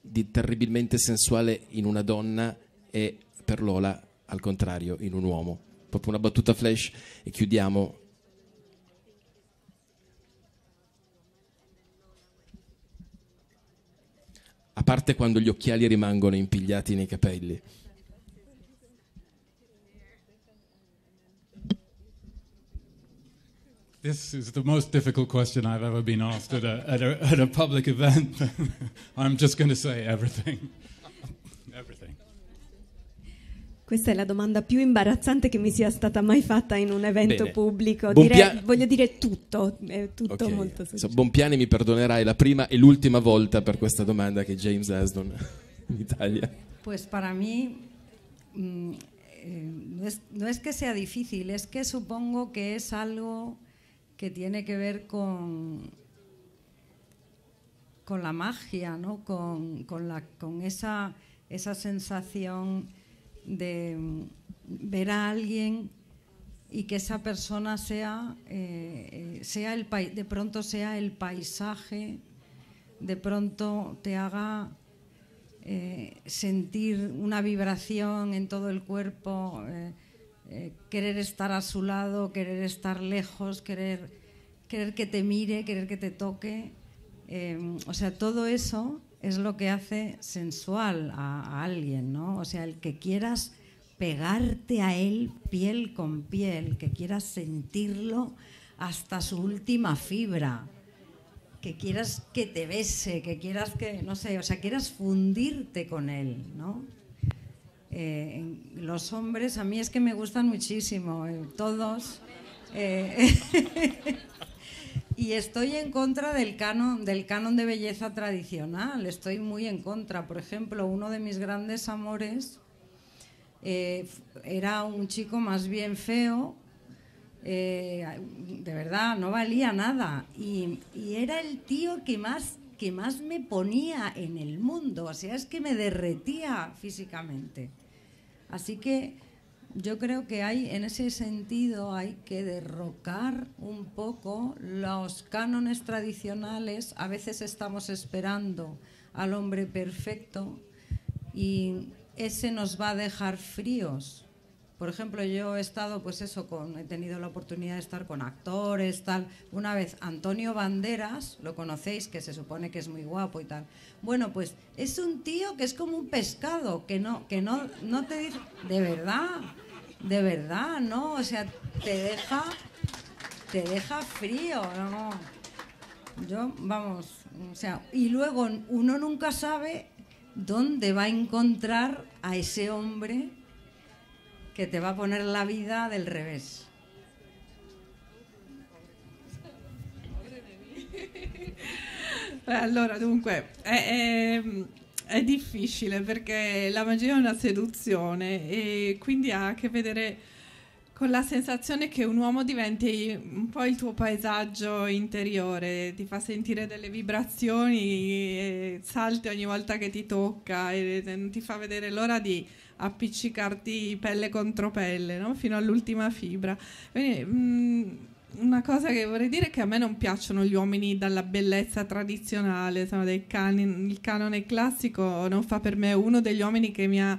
di terribilmente sensuale in una donna e per Lola al contrario in un uomo? Proprio una battuta flash e chiudiamo a parte quando gli occhiali rimangono impigliati nei capelli. This is the most difficult question I've ever been asked at a, at a, at a public event. I'm just going to say everything. everything. Questa è la domanda più imbarazzante che mi sia stata mai fatta in un evento Bene. pubblico. Dire, voglio dire tutto, è tutto okay. molto so, Bompiani mi perdonerai la prima e l'ultima volta per questa domanda che James Asdon in Italia. Pues para mí mm, eh, no, es, no es que sea difícil, es que supongo que es algo que tiene que ver con, con la magia, ¿no? con, la, con esa, esa sensación de ver a alguien y que esa persona sea, eh, eh, sea el de pronto sea el paisaje, de pronto te haga eh, sentir una vibración en todo el cuerpo. Eh, querer estar a su lado, querer estar lejos, querer, querer que te mire, querer que te toque. Em, o sea, todo eso es lo que hace sensual a, alguien, ¿no? O sea, el que quieras pegarte a él piel con piel, que quieras sentirlo hasta su última fibra, que quieras que te bese, que quieras que, no sé, o sea, quieras fundirte con él, ¿no? Eh, los hombres a mí es que me gustan muchísimo, eh, todos. Eh, y estoy en contra del canon, del canon de belleza tradicional, estoy muy en contra. Por ejemplo, uno de mis grandes amores era un chico más bien feo, de verdad, no valía nada. Y, era el tío que más que más me ponía en el mundo, o sea, es que me derretía físicamente. Así que yo creo que hay, en ese sentido, hay que derrocar un poco los cánones tradicionales. A veces estamos esperando al hombre perfecto y ese nos va a dejar fríos por ejemplo, yo he estado, pues eso, con, he tenido la oportunidad de estar con actores, tal. Una vez, Antonio Banderas, lo conocéis, que se supone que es muy guapo y tal. Bueno, pues es un tío que es como un pescado, que no, que no, no te dice, de verdad, de verdad, ¿no? O sea, te deja, te deja frío, ¿no? Yo, vamos, o sea, y luego uno nunca sabe dónde va a encontrar a ese hombre que te va a poner la vida del revés. Eh, allora, dunque, è, è, è, difficile perché la magia è una seduzione e quindi ha a che vedere con la sensazione che un uomo diventi un po' il tuo paesaggio interiore, ti fa sentire delle vibrazioni, salti ogni volta che ti tocca e ti fa vedere l'ora di appiccicarti pelle contro pelle, no? fino all'ultima fibra. Quindi, mh, mm, una cosa che vorrei dire è che a me non piacciono gli uomini dalla bellezza tradizionale, insomma, cani, il canone classico non fa per me uno degli uomini che mi ha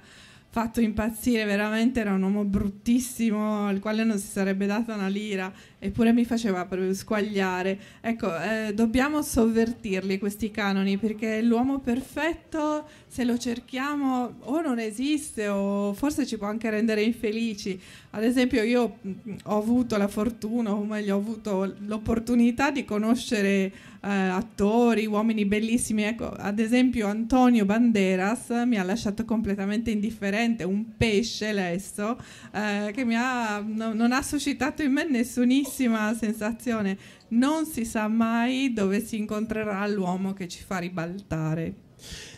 fatto impazzire, veramente era un uomo bruttissimo al quale non si sarebbe data una lira, eppure mi faceva proprio squagliare. Ecco, eh, dobbiamo sovvertirli questi canoni perché l'uomo perfetto, se lo cerchiamo, o non esiste o forse ci può anche rendere infelici. Ad esempio io mm, ho avuto la fortuna, o meglio ho avuto l'opportunità di conoscere eh, attori, uomini bellissimi. Ecco, ad esempio Antonio Banderas mi ha lasciato completamente indifferente, un pesce lesso, eh, che ha, no, non ha suscitato in me nessunissima sensazione. Non si sa mai dove si incontrerà l'uomo che ci fa ribaltare.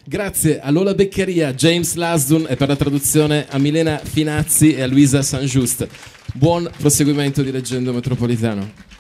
Grazie a Lola Beccheria, James Lasdun e per la traduzione a Milena Finazzi e a Luisa Just. Buon proseguimento di Leggendo Metropolitano.